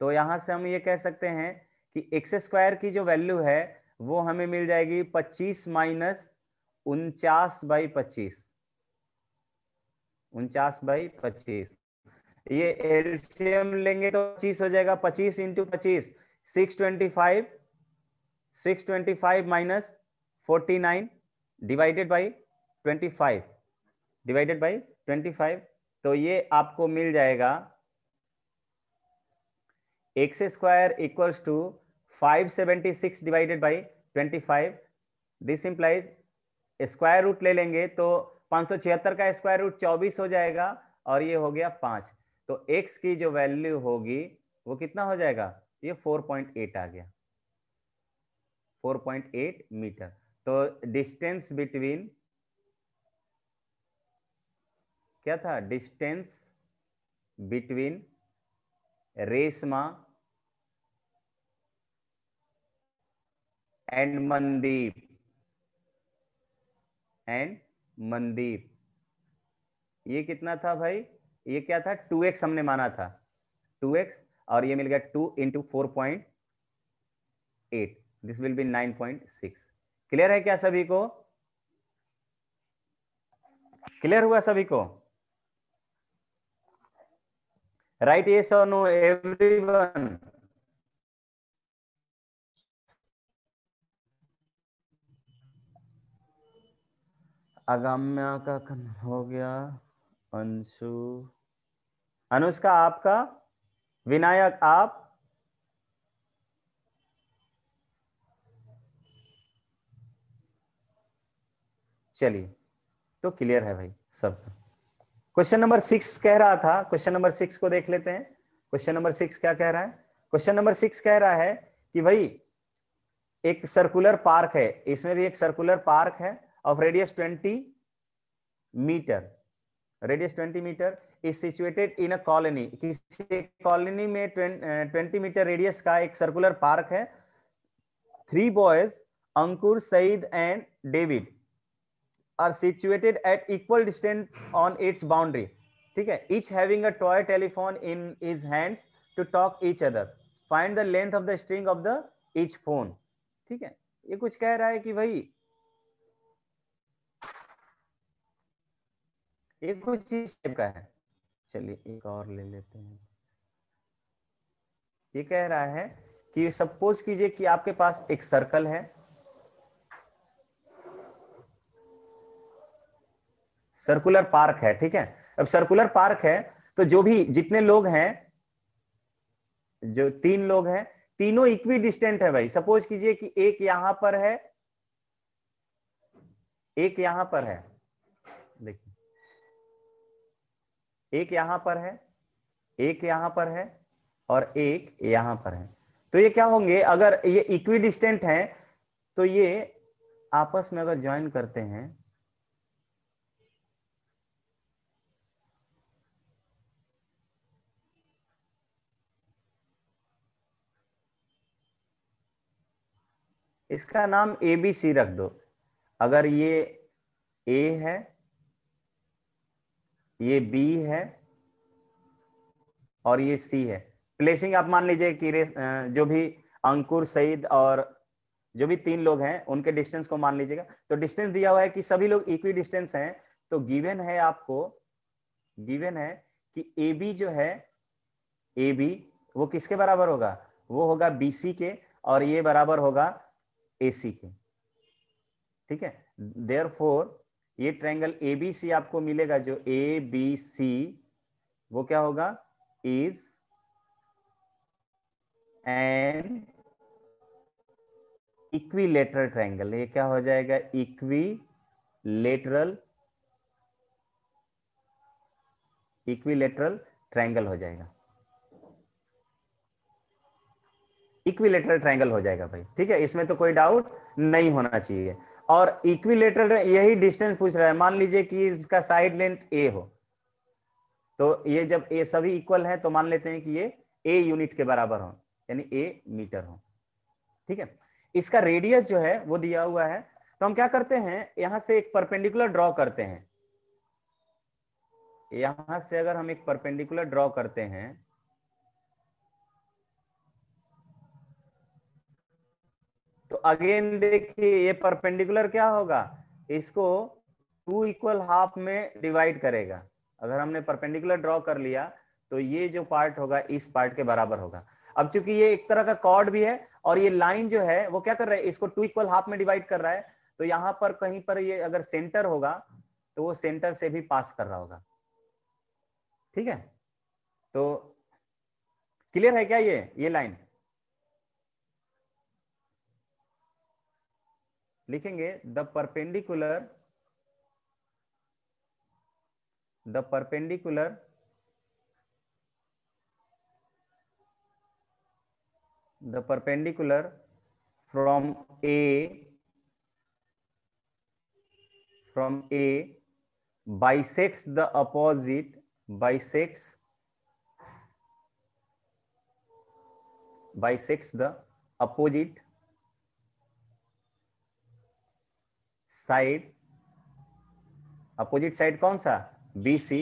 तो यहां से हम ये कह सकते हैं कि एक्स स्क्वायर की जो वैल्यू है वो हमें मिल जाएगी 25 माइनस उनचास बाई पच्चीस उनचास बाई पच्चीस ये एलसीएम लेंगे तो पच्चीस हो जाएगा पच्चीस इंटू पच्चीस six twenty five six twenty five minus forty nine divided by twenty five divided by twenty five तो ये आपको मिल जाएगा x square equals to five seventy six divided by twenty five this implies square root ले लेंगे तो पाँच सौ छिहत्तर का स्क्वायर रूट चौबीस हो जाएगा और ये हो गया पाँच तो x की जो वैल्यू होगी वो कितना हो जाएगा ये फोर पॉइंट एट आ गया फोर पॉइंट एट मीटर तो डिस्टेंस बिटवीन क्या था distance between Reshma and Mandeep and Mandeep ये कितना था भाई ये क्या था टू एक्स हमने माना था टू एक्स और ये मिल गया two into four point eight this will be nine point six clear है क्या सभी को क्लियर हुआ सभी को Right? Yes or no? Everyone. अगम्या का कन हो गया अंशु अनुष्का आपका विनायक आप चलिए तो क्लियर है भाई सब क्वेश्चन नंबर सिक्स कह रहा था क्वेश्चन नंबर सिक्स को देख लेते हैं क्वेश्चन नंबर सिक्स क्या कह रहा है क्वेश्चन नंबर सिक्स कह रहा है कि भाई एक सर्कुलर पार्क है इसमें भी एक सर्कुलर पार्क है of radius twenty metre radius twenty metre is situated in a colony किसी कॉलोनी में ट्वेंटी मीटर रेडियस का एक सर्कुलर पार्क है three boys Ankur Saeed and David are situated at equal distance on its boundary ठीक है each having a toy telephone in his hands to talk each other find the length of the string of the each phone ठीक है ये कुछ कह रहा है कि भाई ये कुछ चीज टाइप का है चलिए एक और ले लेते हैं ये कह रहा है कि सपोज कीजिए कि आपके पास एक सर्कल है सर्कुलर पार्क है ठीक है अब सर्कुलर पार्क है तो जो भी जितने लोग हैं जो तीन लोग हैं तीनों इक्वी डिस्टेंट है भाई सपोज कीजिए कि एक यहां पर है एक यहां पर है देखिए एक यहां पर है एक यहां पर है और एक यहां पर है तो ये क्या होंगे अगर ये इक्वी डिस्टेंट है तो ये आपस में अगर ज्वाइन करते हैं इसका नाम ए बी सी रख दो अगर ये ए है ये बी है और ये सी है प्लेसिंग आप मान लीजिए कि जो भी अंकुर सईद और जो भी तीन लोग हैं उनके डिस्टेंस को मान लीजिएगा तो डिस्टेंस दिया हुआ है कि सभी लोग इक्वी डिस्टेंस हैं तो गिवन है आपको गिवन है कि ए बी जो है ए बी वो किसके बराबर होगा वो होगा बी सी के और ये बराबर होगा एसी के ठीक है देयर फोर ये ट्रैंगल ए बी सी आपको मिलेगा जो ए बी सी वो क्या होगा इज एन लेटरल ट्राइंगल ये क्या हो जाएगा इक्वी इक्वी लेटरल ट्राइंगल हो जाएगा इक्विलेटर ट्राइंगल हो जाएगा भाई ठीक है इसमें तो कोई डाउट नहीं होना चाहिए और इक्विलेटर यही डिस्टेंस पूछ रहा है मान लीजिए कि इसका साइड लेंथ ए हो तो ये जब ए सभी इक्वल है तो मान लेते हैं कि ये ए यूनिट के बराबर हो यानी ए मीटर हो ठीक है इसका रेडियस जो है वो दिया हुआ है तो हम क्या करते हैं यहां से एक परपेंडिकुलर ड्रॉ करते हैं यहां से अगर हम एक परपेंडिकुलर ड्रॉ करते हैं तो अगेन देखिए ये परपेंडिकुलर क्या होगा इसको टू इक्वल हाफ में डिवाइड करेगा अगर हमने परपेंडिकुलर ड्रॉ कर लिया तो ये जो पार्ट होगा इस पार्ट के बराबर होगा अब चूंकि ये एक तरह का कॉर्ड भी है और ये लाइन जो है वो क्या कर रहा है इसको टू इक्वल हाफ में डिवाइड कर रहा है तो यहां पर कहीं पर ये अगर सेंटर होगा तो वो सेंटर से भी पास कर रहा होगा ठीक है तो क्लियर है क्या ये ये लाइन लिखेंगे the perpendicular the perpendicular the perpendicular from A from A bisects the opposite bisects bisects the opposite side opposite side कौन सा B C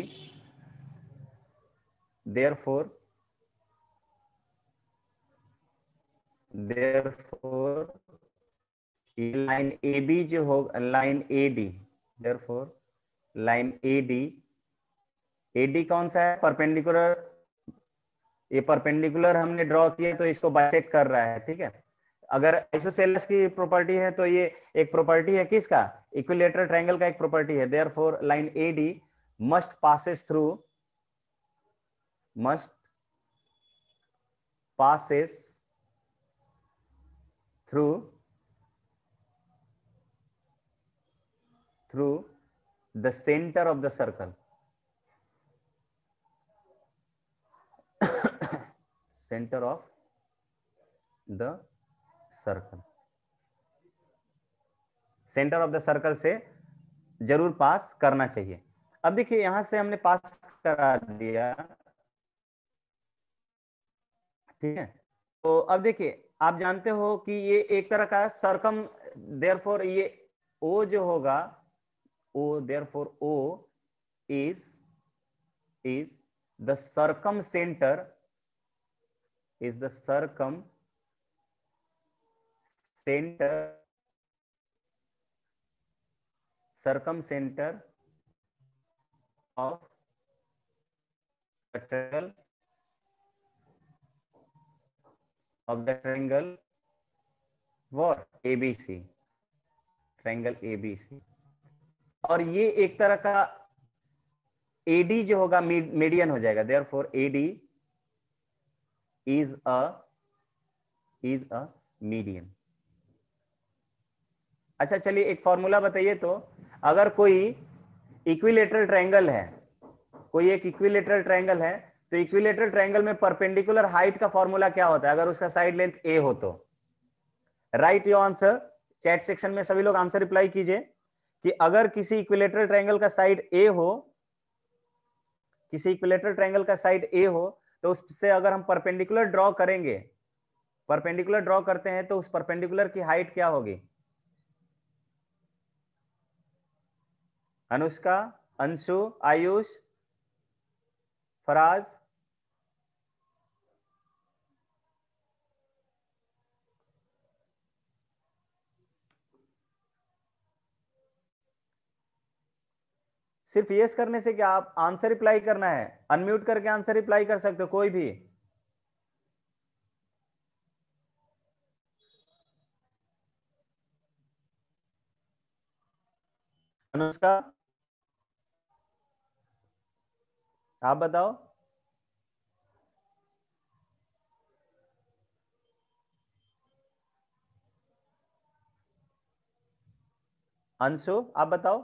therefore therefore line A B जो हो line A D therefore line A D A D कौन सा है perpendicular ये perpendicular हमने draw किया तो इसको बाइसेट कर रहा है ठीक है अगर आइसोसेलस की प्रॉपर्टी है तो ये एक प्रॉपर्टी है किसका इक्विलेटर ट्रायंगल का एक प्रॉपर्टी है therefore line A D must passes through must passes through through the centre of the circle centre of the circle centre of the circle से जरूर पास करना चाहिए अब देखिए यहां से हमने पास करा दिया ठीक है तो अब देखिए आप जानते हो कि ये एक तरह का सरकम देयरफॉर ये ओ जो होगा O therefore O is is the circumcentre is the circumcentre circumcentre of the triangle of the triangle what abc triangle ABC और ये एक तरह का एडी जो होगा मीडियन हो जाएगा therefore AD is as a median अच्छा चलिए एक फॉर्मूला बताइए तो अगर कोई इक्विलेटरल ट्रायंगल है कोई एक इक्विलेटरल ट्रायंगल है तो इक्विलेटरल ट्रायंगल में परपेंडिकुलर हाइट का फॉर्मूला क्या होता है अगर उसका साइड लेंथ ए हो तो write your answer chat section में सभी लोग आंसर रिप्लाई कीजिए कि अगर किसी इक्विलेटरल ट्रायंगल का साइड ए हो किसी इक्विलेटरल ट्रायंगल का साइड ए हो तो उससे अगर हम परपेंडिकुलर ड्रॉ करेंगे परपेंडिकुलर ड्रॉ करते हैं तो उस परपेंडिकुलर की हाइट क्या होगी अनुष्का अंशु आयुष फराज सिर्फ यस करने से क्या आप आंसर रिप्लाई करना है अनम्यूट करके आंसर रिप्लाई कर सकते हो कोई भी अनुष्का आप बताओ अंशु आप बताओ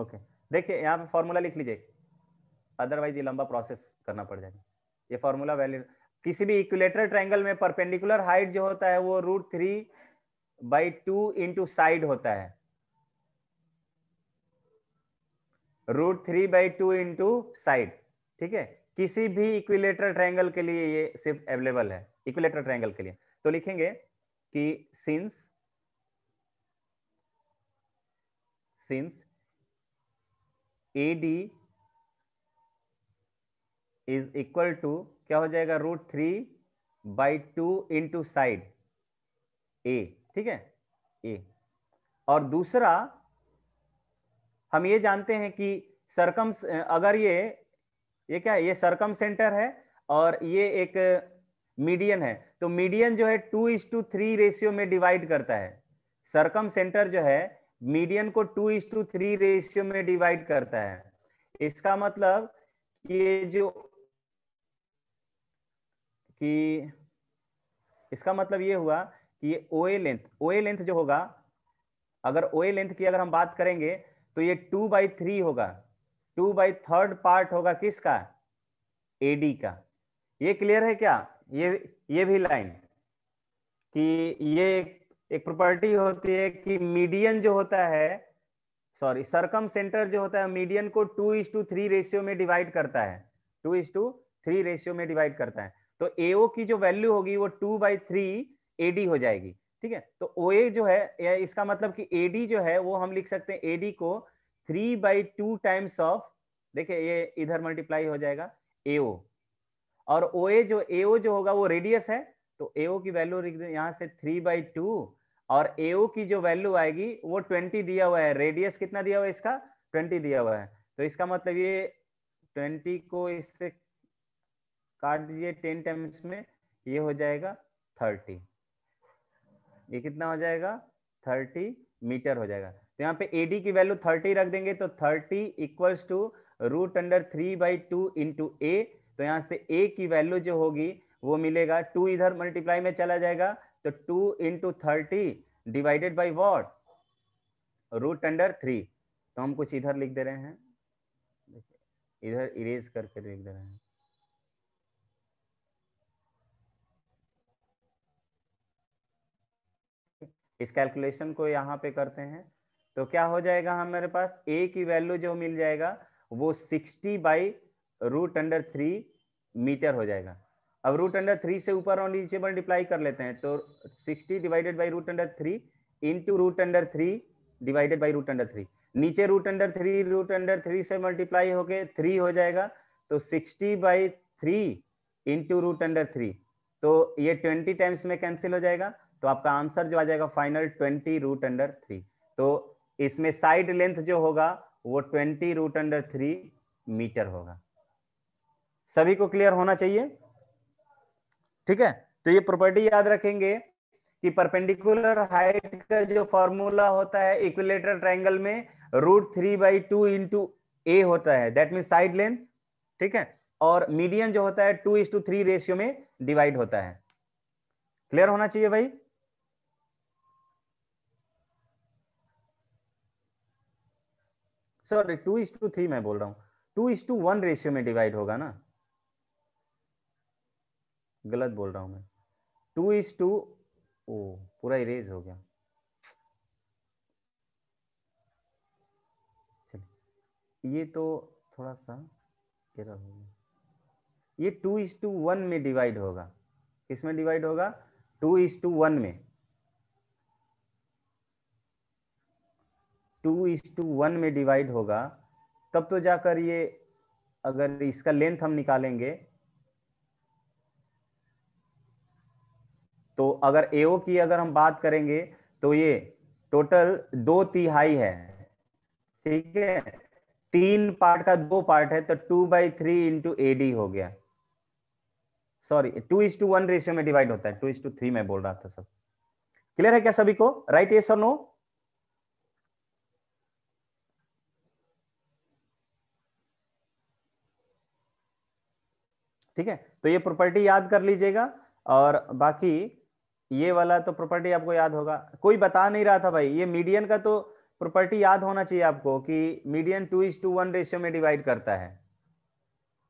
ओके देखिए यहाँ पे फॉर्मूला लिख लीजिए अदरवाइज ये लंबा प्रोसेस करना पड़ जाएगा ये फॉर्मूला वैलिड किसी भी इक्विलेटरल ट्रायंगल में परपेंडिकुलर हाइट जो होता है वो root three by two into side होता है root three by two into side ठीक है किसी भी इक्विलेटर ट्रायंगल के लिए ये सिर्फ अवेलेबल है इक्विलेटर ट्रायंगल के लिए तो लिखेंगे कि since since A D is equal to क्या हो जाएगा root three by two into side A ठीक है ए और दूसरा हम ये जानते हैं कि सरकम अगर ये ये क्या है ये सरकम सेंटर है और ये एक मीडियन है तो मीडियन जो है two is to three ratio में डिवाइड करता है सरकम सेंटर जो है मीडियन को two is to three ratio में डिवाइड करता है इसका मतलब ये जो कि इसका मतलब ये हुआ कि ये ओ ए लेंथ ओ ए लेंथ जो होगा अगर ओ ए लेंथ की अगर हम बात करेंगे तो ये टू बाई थ्री होगा टू बाई थर्ड पार्ट होगा किसका ए डी का ये क्लियर है क्या ये ये भी लाइन कि ये एक प्रॉपर्टी होती है कि मीडियन जो होता है सॉरी सरकम सेंटर जो होता है मीडियन को two is to three ratio में डिवाइड करता है two is to three ratio में डिवाइड करता है तो एओ की जो वैल्यू होगी वो टू बाई थ्री एडी हो जाएगी ठीक है तो ओ जो है या इसका मतलब कि एडी जो है वो हम लिख सकते हैं एडी को three by two times of देखिए ये इधर मल्टीप्लाई हो जाएगा एओ और ओ जो एओ जो होगा वो रेडियस है तो एओ की वैल्यू लिख यहाँ से थ्री बाई टू और एओ की जो वैल्यू आएगी वो ट्वेंटी दिया हुआ है रेडियस कितना दिया हुआ है इसका ट्वेंटी दिया हुआ है तो इसका मतलब ये ट्वेंटी को इससे काट दीजिए टेन टाइम्स में ये हो जाएगा थर्टी ये कितना हो जाएगा थर्टी मीटर हो जाएगा तो यहाँ पे एडी की वैल्यू थर्टी रख देंगे तो thirty equals to root under three by two into A तो यहाँ से ए की वैल्यू जो होगी वो मिलेगा टू इधर मल्टीप्लाई में चला जाएगा तो two into thirty divided by what root under three तो हम कुछ इधर लिख दे रहे हैं इधर इरेज करके लिख दे रहे हैं इस कैलकुलेशन को यहाँ पे करते हैं तो क्या हो जाएगा हम मेरे पास ए की वैल्यू जो मिल जाएगा वो sixty by root under three metre हो जाएगा अब रूट अंडर थ्री से ऊपर और नीचे मल्टीप्लाई कर लेते हैं तो sixty divided by root under three into root under three divided by root under three नीचे root under three root under three से मल्टीप्लाई होके थ्री हो जाएगा तो sixty by three into root under three तो ये ट्वेंटी टाइम्स में cancel हो जाएगा तो आपका आंसर जो आ जाएगा final twenty root under three तो इसमें साइड लेंथ जो होगा वो twenty root under three metre होगा सभी को क्लियर होना चाहिए ठीक है तो ये प्रॉपर्टी याद रखेंगे कि परपेंडिकुलर हाइट का जो फॉर्मूला होता है इक्विलेटर ट्रायंगल में root three by two into A होता है दैट मीन साइड लेंथ ठीक है और मीडियन जो होता है two is to three ratio में डिवाइड होता है क्लियर होना चाहिए भाई sorry two is to three मैं बोल रहा हूँ two is to one ratio में डिवाइड होगा ना गलत बोल रहा हूँ मैं टू इज टू ओ पूरा इरेज हो गया चलिए ये तो थोड़ा सा एरर हो गया ये टू इज टू वन में डिवाइड होगा किसमें डिवाइड होगा टू इज टू वन में टू इज टू वन में डिवाइड होगा तब तो जाकर ये अगर इसका लेंथ हम निकालेंगे तो अगर एओ की अगर हम बात करेंगे तो ये टोटल दो तिहाई है ठीक है तीन पार्ट का दो पार्ट है तो two by three into A हो गया sorry two is to one ratio में डिवाइड होता है टू इज टू थ्री में बोल रहा था सब क्लियर है क्या सभी को राइट यस और नो ठीक है तो ये प्रॉपर्टी याद कर लीजिएगा और बाकी ये वाला तो प्रॉपर्टी आपको याद होगा कोई बता नहीं रहा था भाई ये मीडियन का तो प्रॉपर्टी याद होना चाहिए आपको कि median two is to one ratio में डिवाइड करता है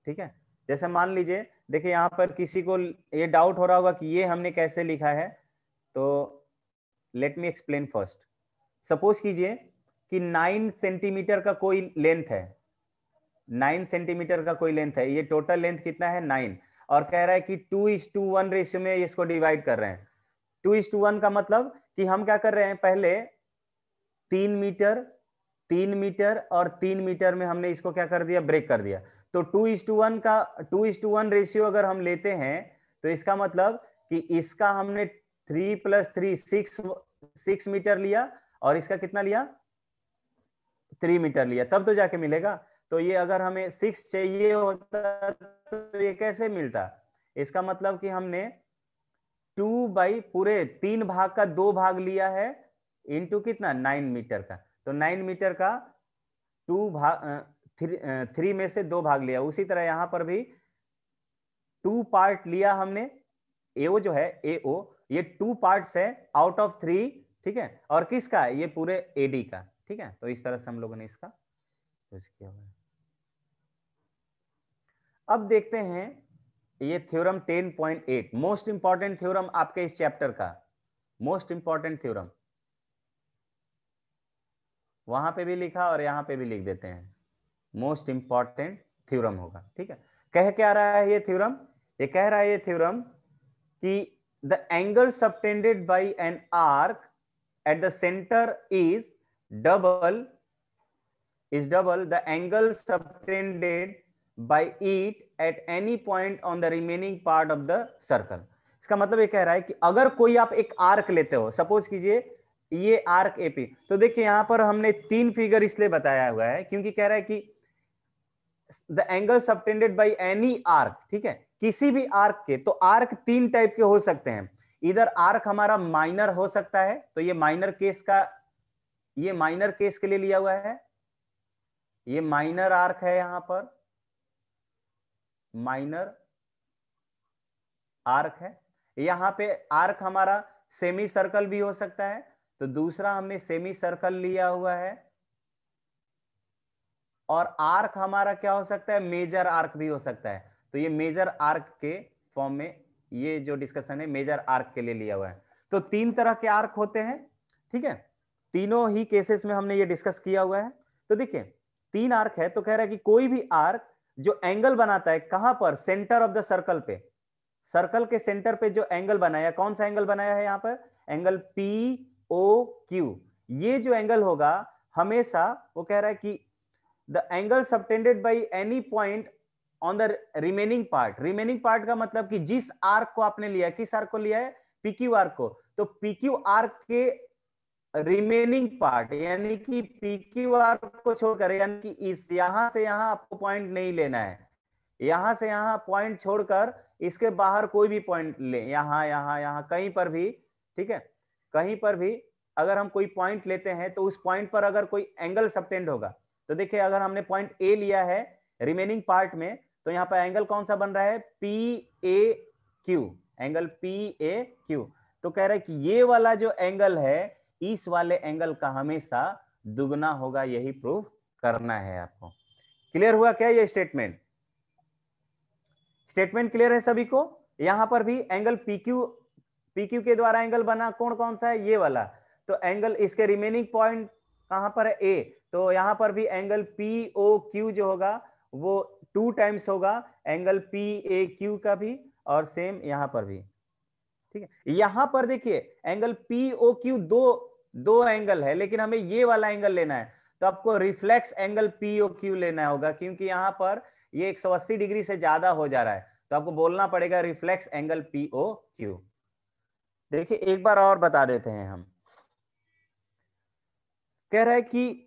ठीक है जैसे मान लीजिए देखिए यहां पर किसी को ये डाउट हो रहा होगा कि ये हमने कैसे लिखा है तो let me explain first suppose कीजिए कि नाइन सेंटीमीटर का कोई लेंथ है नाइन सेंटीमीटर का कोई लेंथ है ये टोटल लेंथ कितना है नाइन और कह रहा है कि two is to one ratio में इसको डिवाइड कर रहे हैं टू इज टू वन का मतलब कि हम क्या कर रहे हैं पहले तीन मीटर तीन मीटर और तीन मीटर में हमने इसको क्या कर दिया ब्रेक कर दिया तो टू इज टू वन का two is to one ratio अगर हम लेते हैं तो इसका मतलब कि इसका हमने three plus three six six metre लिया और इसका कितना लिया थ्री मीटर लिया तब तो जाके मिलेगा तो ये अगर हमें सिक्स चाहिए होता तो ये कैसे मिलता इसका मतलब कि हमने टू बाई पूरे तीन भाग का दो भाग लिया है इंटू कितना नाइन मीटर का तो नाइन मीटर का टू भाग थ्री थ्री में से दो भाग लिया उसी तरह यहां पर भी टू पार्ट लिया हमने एओ जो है एओ ये टू पार्ट्स है आउट ऑफ थ्री ठीक है और किसका ये पूरे एडी का ठीक है तो इस तरह से हम लोगों ने इसका यूज किया हुआ है अब देखते हैं ये थ्योरम 10.8 मोस्ट इंपॉर्टेंट थ्योरम आपके इस चैप्टर का मोस्ट इंपॉर्टेंट थ्योरम वहां पे भी लिखा और यहां पे भी लिख देते हैं मोस्ट इंपॉर्टेंट थ्योरम होगा ठीक है कह क्या रहा है ये थ्योरम ये कह रहा है ये थ्योरम कि the angle subtended by an arc at the centre is double is double the angle subtended by it at any point on the remaining part of the circle. इसका मतलब ये कह रहा है कि अगर कोई आप एक आर्क लेते हो सपोज कीजिए ये आर्क एपी तो देखिए यहां पर हमने तीन फिगर इसलिए बताया हुआ है क्योंकि कह रहा है कि the angle subtended by any arc ठीक है किसी भी आर्क के तो आर्क तीन टाइप के हो सकते हैं इधर आर्क हमारा माइनर हो सकता है तो ये माइनर केस का ये माइनर केस के लिए लिया हुआ है ये माइनर आर्क है यहां पर माइनर आर्क है यहां पे आर्क हमारा सेमी सर्कल भी हो सकता है तो दूसरा हमने सेमी सर्कल लिया हुआ है और आर्क हमारा क्या हो सकता है मेजर आर्क भी हो सकता है तो ये मेजर आर्क के फॉर्म में ये जो डिस्कशन है मेजर आर्क के लिए लिया हुआ है तो तीन तरह के आर्क होते हैं ठीक है तीनों ही केसेस में हमने ये डिस्कस किया हुआ है तो देखिए तीन आर्क है तो कह रहा है कि कोई भी आर्क जो एंगल बनाता है कहां पर सेंटर ऑफ द सर्कल पे सर्कल के सेंटर पे जो एंगल बनाया कौन सा एंगल बनाया है यहां पर एंगल पी ओ क्यू ये जो एंगल होगा हमेशा वो कह रहा है कि the angle subtended by any point on the remaining part remaining part का मतलब कि जिस आर्क को आपने लिया किस आर्क को लिया है पीक्यू आर्क को तो पीक्यू आर्क के रिमेनिंग पार्ट यानी कि पी क्यू आर को छोड़कर यानी कि इस यहां से यहां आपको पॉइंट नहीं लेना है यहां से यहां पॉइंट छोड़कर इसके बाहर कोई भी पॉइंट ले यहां यहां यहां कहीं पर भी ठीक है कहीं पर भी अगर हम कोई पॉइंट लेते हैं तो उस पॉइंट पर अगर कोई एंगल सबटेंड होगा तो देखिए अगर हमने पॉइंट ए लिया है रिमेनिंग पार्ट में तो यहां पर एंगल कौन सा बन रहा है P A Q angle P A Q तो कह रहा है कि ये वाला जो एंगल है इस वाले एंगल का हमेशा दुगना होगा यही प्रूफ करना है आपको क्लियर हुआ क्या ये स्टेटमेंट स्टेटमेंट क्लियर है सभी को यहां पर भी एंगल PQ PQ के द्वारा एंगल बना कौन कौन सा है ये वाला तो एंगल इसके रिमेनिंग पॉइंट कहां पर है ए तो यहां पर भी एंगल क्यू जो होगा वो टू टाइम्स होगा एंगल पी ए क्यू का भी और सेम यहां पर भी ठीक है यहां पर देखिए एंगल पी ओ क्यू दो दो एंगल है लेकिन हमें ये वाला एंगल लेना है तो आपको रिफ्लेक्स एंगल पीओ क्यू लेना होगा क्योंकि यहां पर ये 180 डिग्री से ज्यादा हो जा रहा है तो आपको बोलना पड़ेगा रिफ्लेक्स एंगल पीओ क्यू देखिए एक बार और बता देते हैं हम कह रहा है कि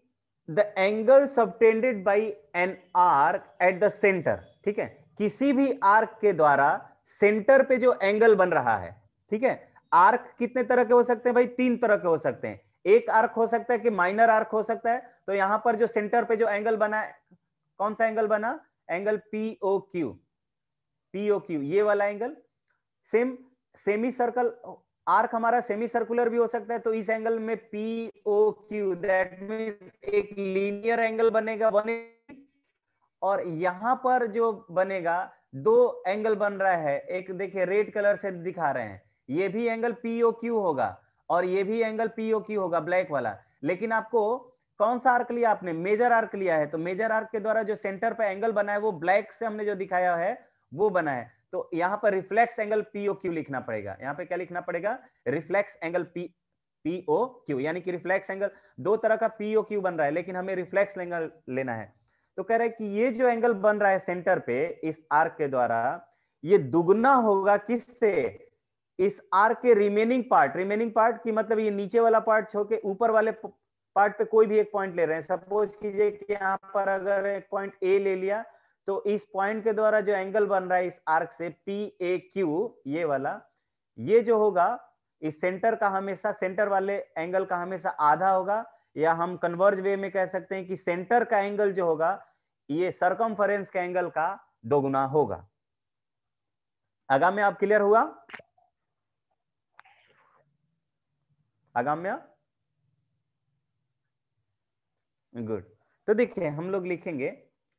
the angle subtended by an arc at the centre ठीक है किसी भी आर्क के द्वारा सेंटर पे जो एंगल बन रहा है ठीक है आर्क कितने तरह के हो सकते हैं भाई तीन तरह के हो सकते हैं एक आर्क हो सकता है कि माइनर आर्क हो सकता है तो यहां पर जो सेंटर पे जो एंगल बना है कौन सा एंगल बना angle PO Q PO Q ये वाला angle same semi circle arc हमारा सेमी सर्कुलर भी हो सकता है तो इस एंगल में पीओ क्यू दैट मीन एक लीनियर एंगल बनेगा बने और यहां पर जो बनेगा दो एंगल बन रहा है एक देखिए रेड कलर से दिखा रहे हैं ये भी एंगल पीओ क्यू होगा और ये भी एंगल पीओ क्यू होगा ब्लैक वाला लेकिन आपको कौन सा आर्क लिया आपने मेजर आर्क लिया है तो मेजर आर्क के द्वारा जो सेंटर पर एंगल बना है वो ब्लैक से हमने जो दिखाया है वो बना है तो यहाँ पर रिफ्लेक्स एंगल पीओ क्यू लिखना पड़ेगा यहाँ पे क्या लिखना पड़ेगा reflex angle P PO Q यानी कि रिफ्लेक्स एंगल दो तरह का पीओ क्यू बन रहा है लेकिन हमें रिफ्लेक्स एंगल लेना है तो कह रहे हैं कि ये जो एंगल बन रहा है सेंटर पे इस आर्क के द्वारा ये दुगना होगा किससे इस आर के रिमेनिंग पार्ट रिमेनिंग पार्ट की मतलब ये नीचे वाला पार्ट छोड़ के ऊपर वाले पार्ट पे कोई भी एक पॉइंट ले रहे हैं सपोज कीजिए कि यहाँ पर अगर एक पॉइंट ए ले लिया तो इस पॉइंट के द्वारा जो एंगल बन रहा है इस आर्क से पी ए क्यू ये वाला ये जो होगा इस सेंटर का हमेशा सेंटर वाले एंगल का हमेशा आधा होगा या हम कन्वर्ज वे में कह सकते हैं कि सेंटर का एंगल जो होगा ये सरकम के एंगल का दोगुना होगा आगा में आप क्लियर हुआ अगाम्या गुड तो देखिए हम लोग लिखेंगे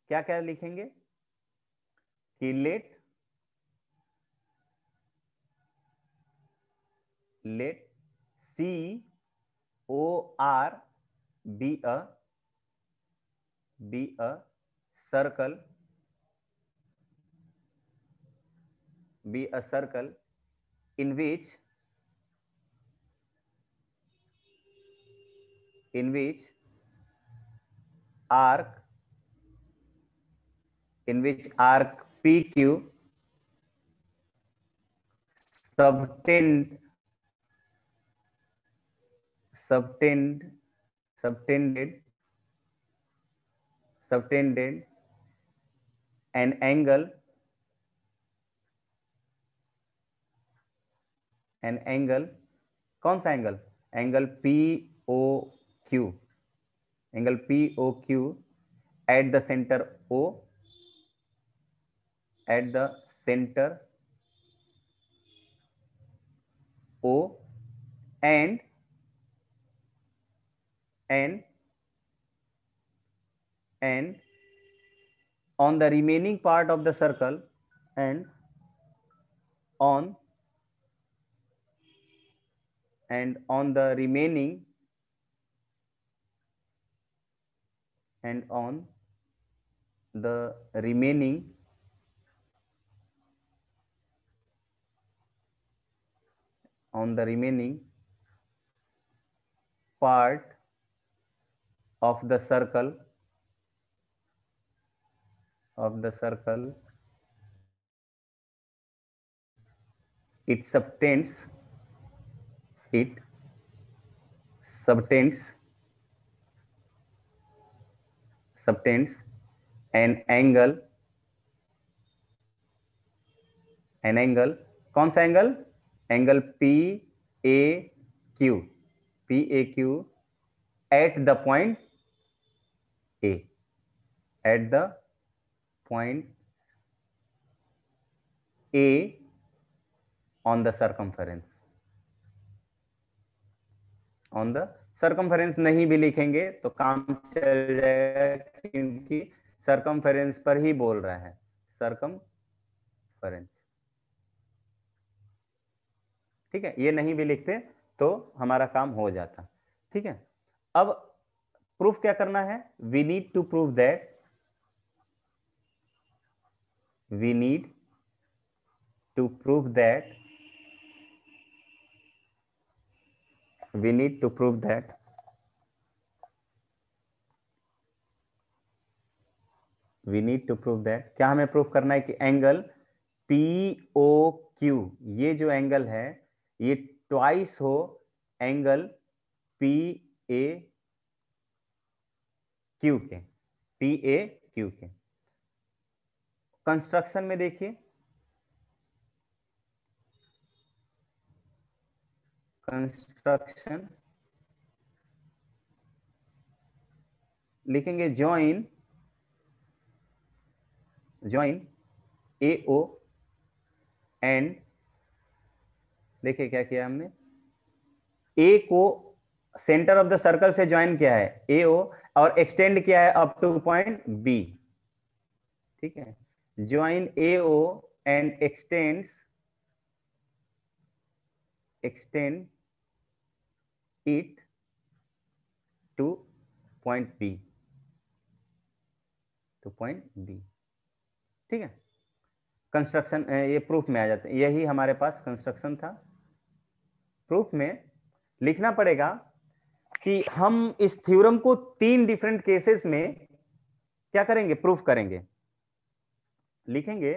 क्या क्या लिखेंगे कि let let C O R be a be a circle be a circle in which in which arc in which arc PQ subtend subtend subtended subtended an angle an angle कौन angle? Angle PO. Q angle P O Q at the centre O at the centre O and and and on the remaining part of the circle and on and on the remaining and on the remaining on the remaining part of the circle of the circle it subtends it subtends subtends an angle an angle कौन angle? Angle PAQ. PAQ at the point A. At the point A on the circumference on the circumference नहीं भी लिखेंगे तो काम चल जाएगा क्योंकि circumference पर ही बोल रहा है सरकमफेरेंस ठीक है ये नहीं भी लिखते तो हमारा काम हो जाता ठीक है अब प्रूफ क्या करना है we need to prove that we need to prove that we need to prove that we need to prove that क्या हमें प्रूव करना है कि एंगल पी ओ क्यू ये जो एंगल है ये ट्वाइस हो एंगल पी ए क्यू के पी ए क्यू के कंस्ट्रक्शन में देखिए कंस्ट्रक्शन लिखेंगे join join A O and देखिए क्या किया हमने ए को सेंटर ऑफ द सर्कल से ज्वाइन किया है ए ओ और एक्सटेंड किया है अप टू पॉइंट बी ठीक है join A O and extends extend it to point B तो पॉइंट बी ठीक है कंस्ट्रक्शन ये प्रूफ में आ जाते है यही हमारे पास कंस्ट्रक्शन था प्रूफ में लिखना पड़ेगा कि हम इस थ्योरम को तीन डिफरेंट केसेस में क्या करेंगे प्रूफ करेंगे लिखेंगे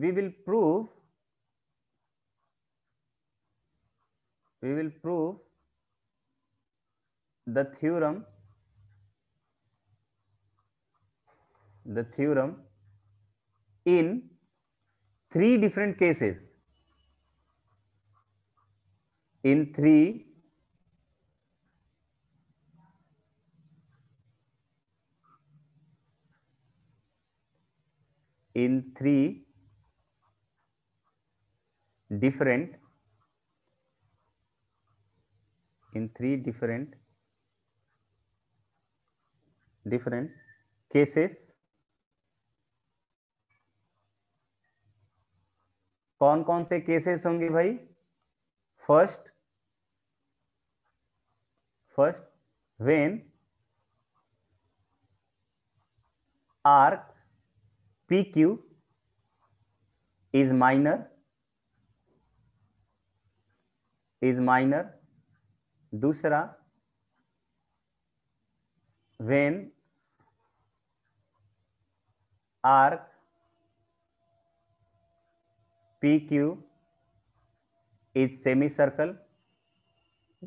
we will prove we will prove the theorem the theorem in three different cases in three in three different in three different different cases कौन कौन से केसेस होंगे भाई first first when arc P Q is minor is minor दूसरा when arc P Q is semi circle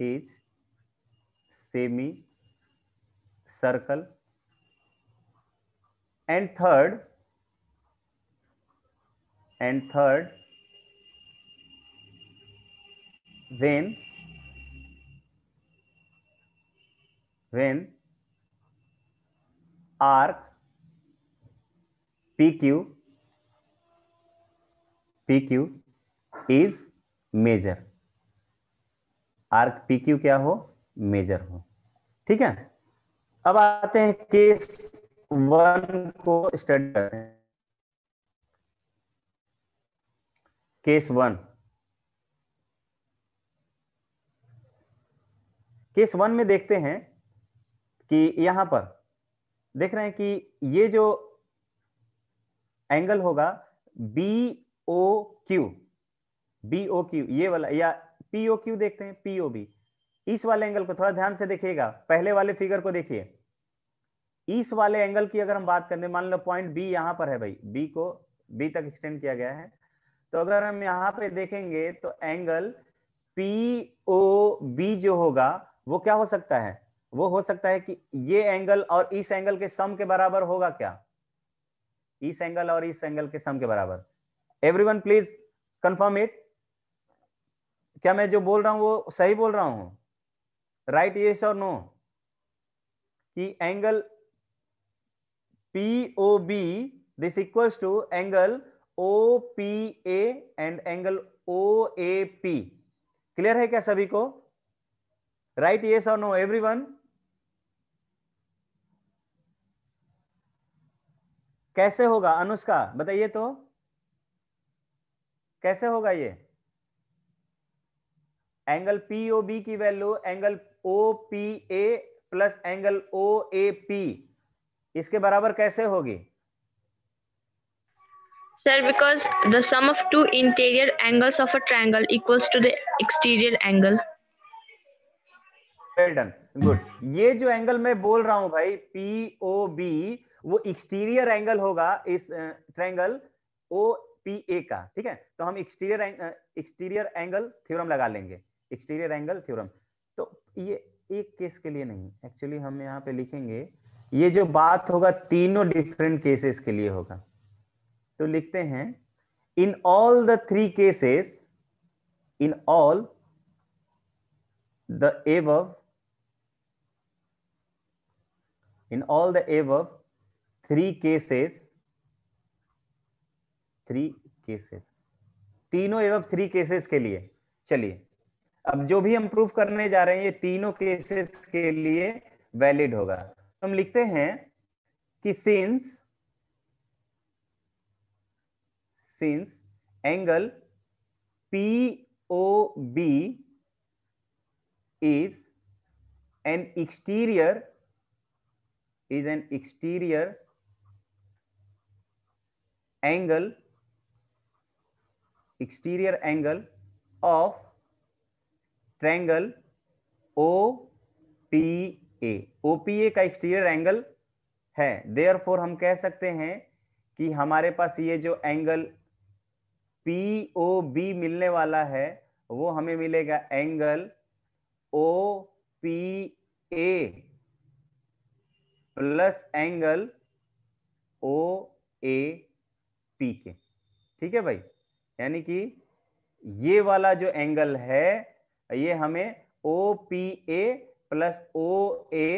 is semi circle and third and third when when arc PQ PQ is major arc PQ क्या हो major हो ठीक है अब आते हैं case one को स्टडी करते हैं केस वन केस वन में देखते हैं कि यहां पर देख रहे हैं कि ये जो एंगल होगा B O Q B O Q ये वाला या पीओ क्यू देखते हैं पीओ बी इस वाले एंगल को थोड़ा ध्यान से देखिएगा पहले वाले फिगर को देखिए इस वाले एंगल की अगर हम बात करें मान लो पॉइंट बी यहां पर है भाई बी को बी तक एक्सटेंड किया गया है तो अगर हम यहां पे देखेंगे तो एंगल पी ओ बी जो होगा वो क्या हो सकता है वो हो सकता है कि ये एंगल और इस एंगल के सम के बराबर होगा क्या इस एंगल और इस एंगल के सम के बराबर एवरीवन प्लीज कंफर्म इट क्या मैं जो बोल रहा हूं वो सही बोल रहा हूं राइट यस और नो कि angle P O B this equals to angle O P A and angle O A P clear है क्या सभी को राइट यस और नो एवरीवन कैसे होगा अनुष्का बताइए तो कैसे होगा ये एंगल पीओ बी की value angle O P A plus angle O A P इसके बराबर कैसे होगी sir because the sum of two interior angles of a triangle equals to the exterior angle well done good ये जो angle मैं बोल रहा हूं भाई पी ओ बी वो एक्सटीरियर एंगल होगा इस ट्रैंगल ओ पी ए का ठीक है तो हम एक्सटीरियर एक्सटीरियर एंगल थ्योरम लगा लेंगे एक्सटीरियर एंगल थ्योरम तो ये एक केस के लिए नहीं एक्चुअली हम यहाँ पे लिखेंगे ये जो बात होगा तीनों डिफरेंट केसेस के लिए होगा तो लिखते हैं in all the three cases in all the above in all the above three cases three cases तीनों एवं थ्री केसेस के लिए चलिए अब जो भी हम प्रूफ करने जा रहे हैं ये तीनों केसेस के लिए वैलिड होगा तो हम लिखते हैं कि since since angle P O B is an exterior is an exterior angle angle exterior of triangle O P A O P A का एक्सटीरियर एंगल है देयर फोर हम कह सकते हैं कि हमारे पास ये जो एंगल पी ओ बी मिलने वाला है वो हमें मिलेगा angle O P A plus angle O A P के ठीक है भाई यानी कि ये वाला जो एंगल है ये हमें O P A plus O A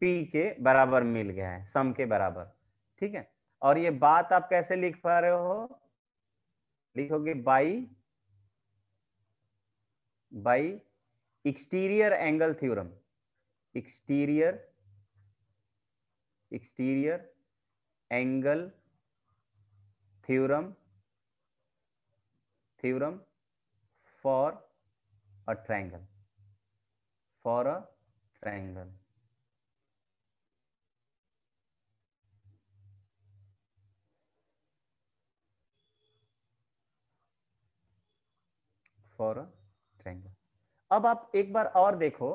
P के बराबर मिल गया है सम के बराबर ठीक है और ये बात आप कैसे लिख पा रहे हो लिखोगे by by exterior angle theorem exterior exterior angle theorem theorem for a triangle for a triangle for a triangle अब आप एक बार और देखो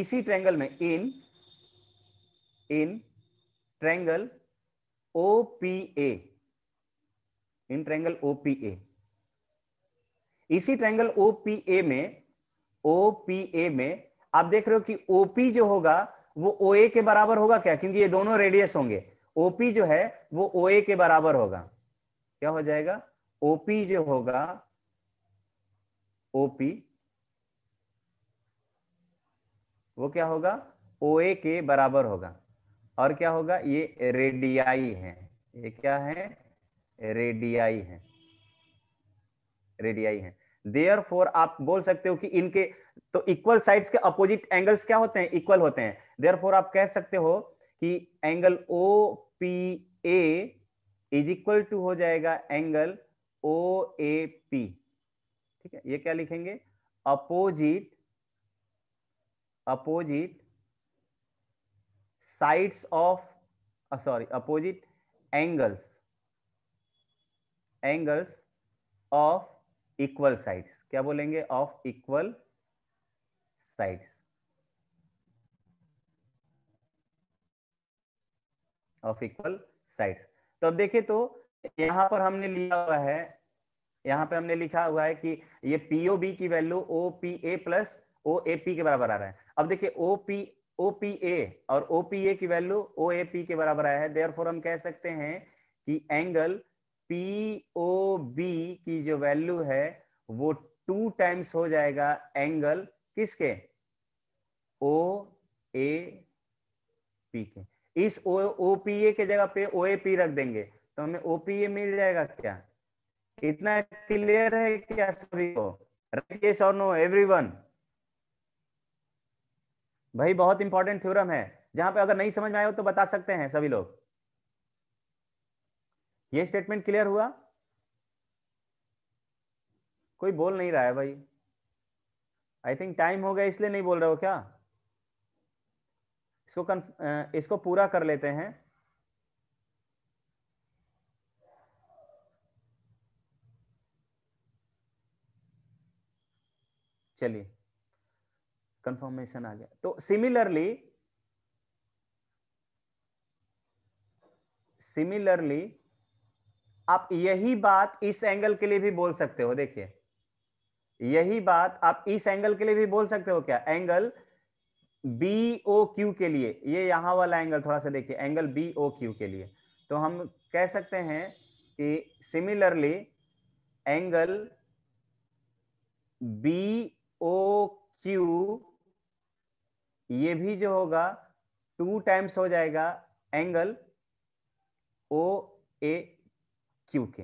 इसी ट्रैंगल में in in triangle O P A in triangle OPA इसी पी ओपीए में OPA में आप देख रहे हो कि ओपी जो होगा वो ओए के बराबर होगा क्या क्योंकि ये दोनों रेडियस होंगे ओपी जो है वो ओए के बराबर होगा क्या हो जाएगा ओपी जो होगा ओपी वो क्या होगा ओए के बराबर होगा और क्या होगा ये रेडियाई है ये क्या है रेडियाई हैं रेडियाई हैं देयर फोर आप बोल सकते हो कि इनके तो इक्वल साइड्स के अपोजिट एंगल्स क्या होते हैं इक्वल होते हैं देयर फोर आप कह सकते हो कि angle O P A is equal to हो जाएगा एंगल ओ ए पी ठीक है ये क्या लिखेंगे opposite opposite sides of sorry opposite angles angles of equal sides क्या बोलेंगे of equal sides of equal sides तो अब देखिए तो यहां पर हमने लिया हुआ है यहां पे हमने लिखा हुआ है कि ये पीओबी की value O P A plus O A P के बराबर आ रहा है अब देखिए ओ पी ओ पी ए और ओ पी ए की वैल्यू ओ ए पी के बराबर आया है देयरफॉर हम कह सकते हैं कि एंगल पी ओ बी की जो वैल्यू है वो टू टाइम्स हो जाएगा एंगल किसके ओ ए पी के इस ओ ओ पी ए के जगह पे ओ ए पी रख देंगे तो हमें ओ पी ए मिल जाएगा क्या इतना क्लियर है क्या सभी को राइट यस और नो एवरीवन भाई बहुत इंपॉर्टेंट थ्योरम है जहां पे अगर नहीं समझ में आए हो तो बता सकते हैं सभी लोग ये स्टेटमेंट क्लियर हुआ कोई बोल नहीं रहा है भाई आई थिंक टाइम हो गया इसलिए नहीं बोल रहे हो क्या इसको कन्फ इसको पूरा कर लेते हैं चलिए कंफर्मेशन आ गया तो सिमिलरली सिमिलरली आप यही बात इस एंगल के लिए भी बोल सकते हो देखिए यही बात आप इस एंगल के लिए भी बोल सकते हो क्या एंगल बी ओ क्यू के लिए ये यहां वाला एंगल थोड़ा सा देखिए एंगल बी ओ क्यू के लिए तो हम कह सकते हैं कि similarly angle B O Q ये भी जो होगा टू टाइम्स हो जाएगा एंगल ओ ए क्यू के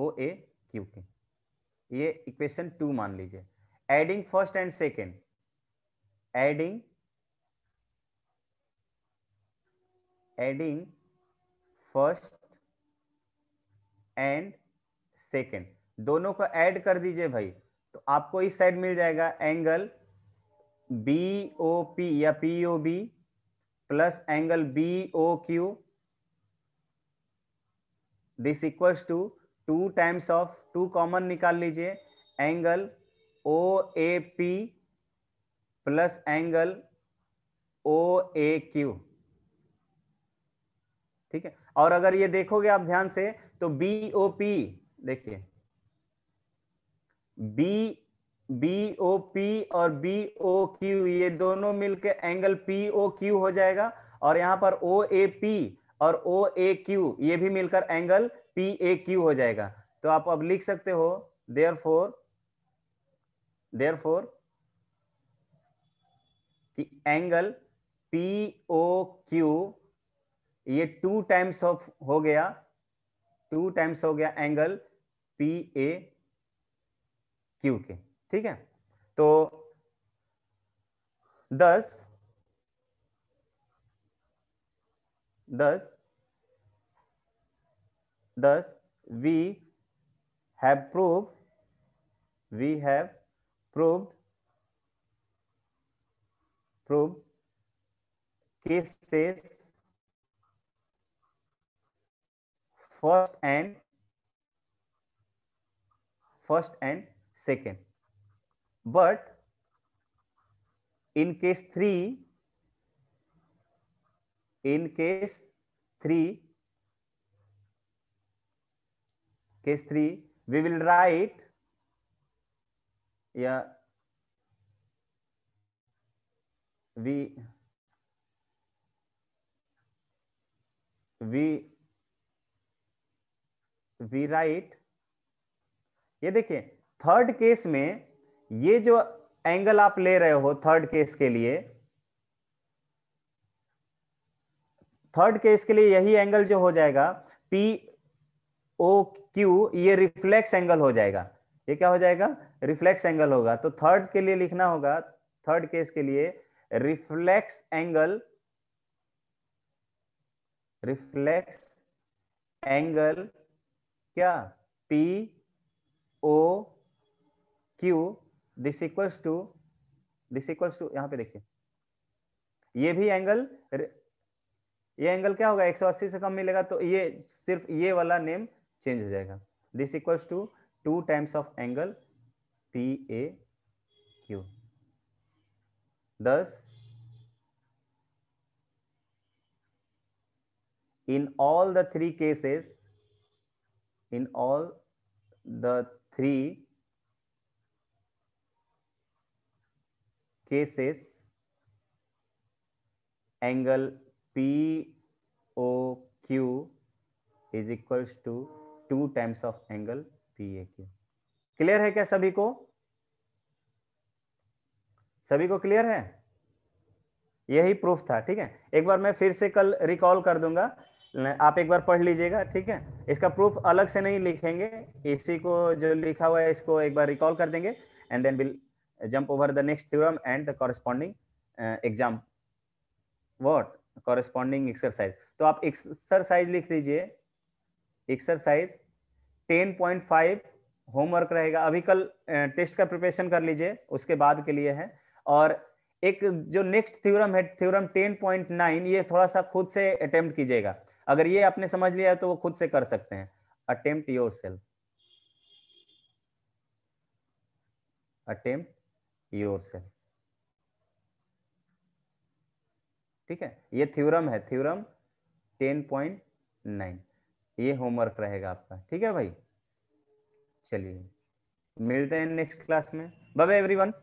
ओ ए क्यू के ये इक्वेशन टू मान लीजिए adding first and second adding adding first and second दोनों को ऐड कर दीजिए भाई तो आपको इस साइड मिल जाएगा एंगल बी ओ पी या P O B plus angle B O Q this equals to two times of two common निकाल लीजिए angle O A P plus angle O A Q ठीक है और अगर ये देखोगे आप ध्यान से तो बी ओ पी देखिए बी बी ओ पी और बी ओ क्यू ये दोनों मिलके एंगल पी ओ क्यू हो जाएगा और यहां पर ओ ए पी और ओ ए क्यू ये भी मिलकर एंगल पी ए क्यू हो जाएगा तो आप अब लिख सकते हो देयर फोर देयर फोर कि एंगल पी ओ क्यू ये टू टाइम्स ऑफ हो गया टू टाइम्स हो गया एंगल पी ए क्यू के ठीक है तो दस Thus, thus we have proved, we have proved, proved cases first and first and second but in case 3 in case 3 case 3 we will write yeah we we we right ये देखिए third case में ये जो angle आप ले रहे हो third case के लिए थर्ड केस के लिए यही एंगल जो हो जाएगा पी ओ क्यू ये रिफ्लेक्स एंगल हो जाएगा ये क्या हो जाएगा रिफ्लेक्स एंगल होगा तो थर्ड के लिए लिखना होगा थर्ड केस के लिए रिफ्लेक्स एंगल रिफ्लेक्स एंगल क्या P O Q this equals to this equals to यहां पे देखिए ये भी एंगल ये एंगल क्या होगा 180 से कम मिलेगा तो ये सिर्फ ये वाला नेम चेंज हो जाएगा this equals to two times of angle P A Q thus in all the three cases in all the three cases angle P O Q is equals to two times of angle P A Q clear है क्या सभी को सभी को clear है यही proof था ठीक है एक बार मैं फिर से कल रिकॉल कर दूंगा आप एक बार पढ़ लीजिएगा ठीक है इसका प्रूफ अलग से नहीं लिखेंगे इसी को जो लिखा हुआ है इसको एक बार रिकॉल कर देंगे and then will jump over the next theorem and the corresponding exam what corresponding exercise तो आप एक्सरसाइज लिख लीजिए exercise ten point five homework रहेगा अभी कल टेस्ट का प्रिपरेशन कर लीजिए उसके बाद के लिए है और एक जो नेक्स्ट थ्योरम है थ्योरम 10.9 ये थोड़ा सा खुद से अटेम्प्ट कीजिएगा अगर ये आपने समझ लिया तो वो खुद से कर सकते हैं attempt yourself attempt yourself ठीक है ये थ्योरम है थ्योरम टेन पॉइंट नाइन ये होमवर्क रहेगा आपका ठीक है भाई चलिए मिलते हैं नेक्स्ट क्लास में बाय एवरीवन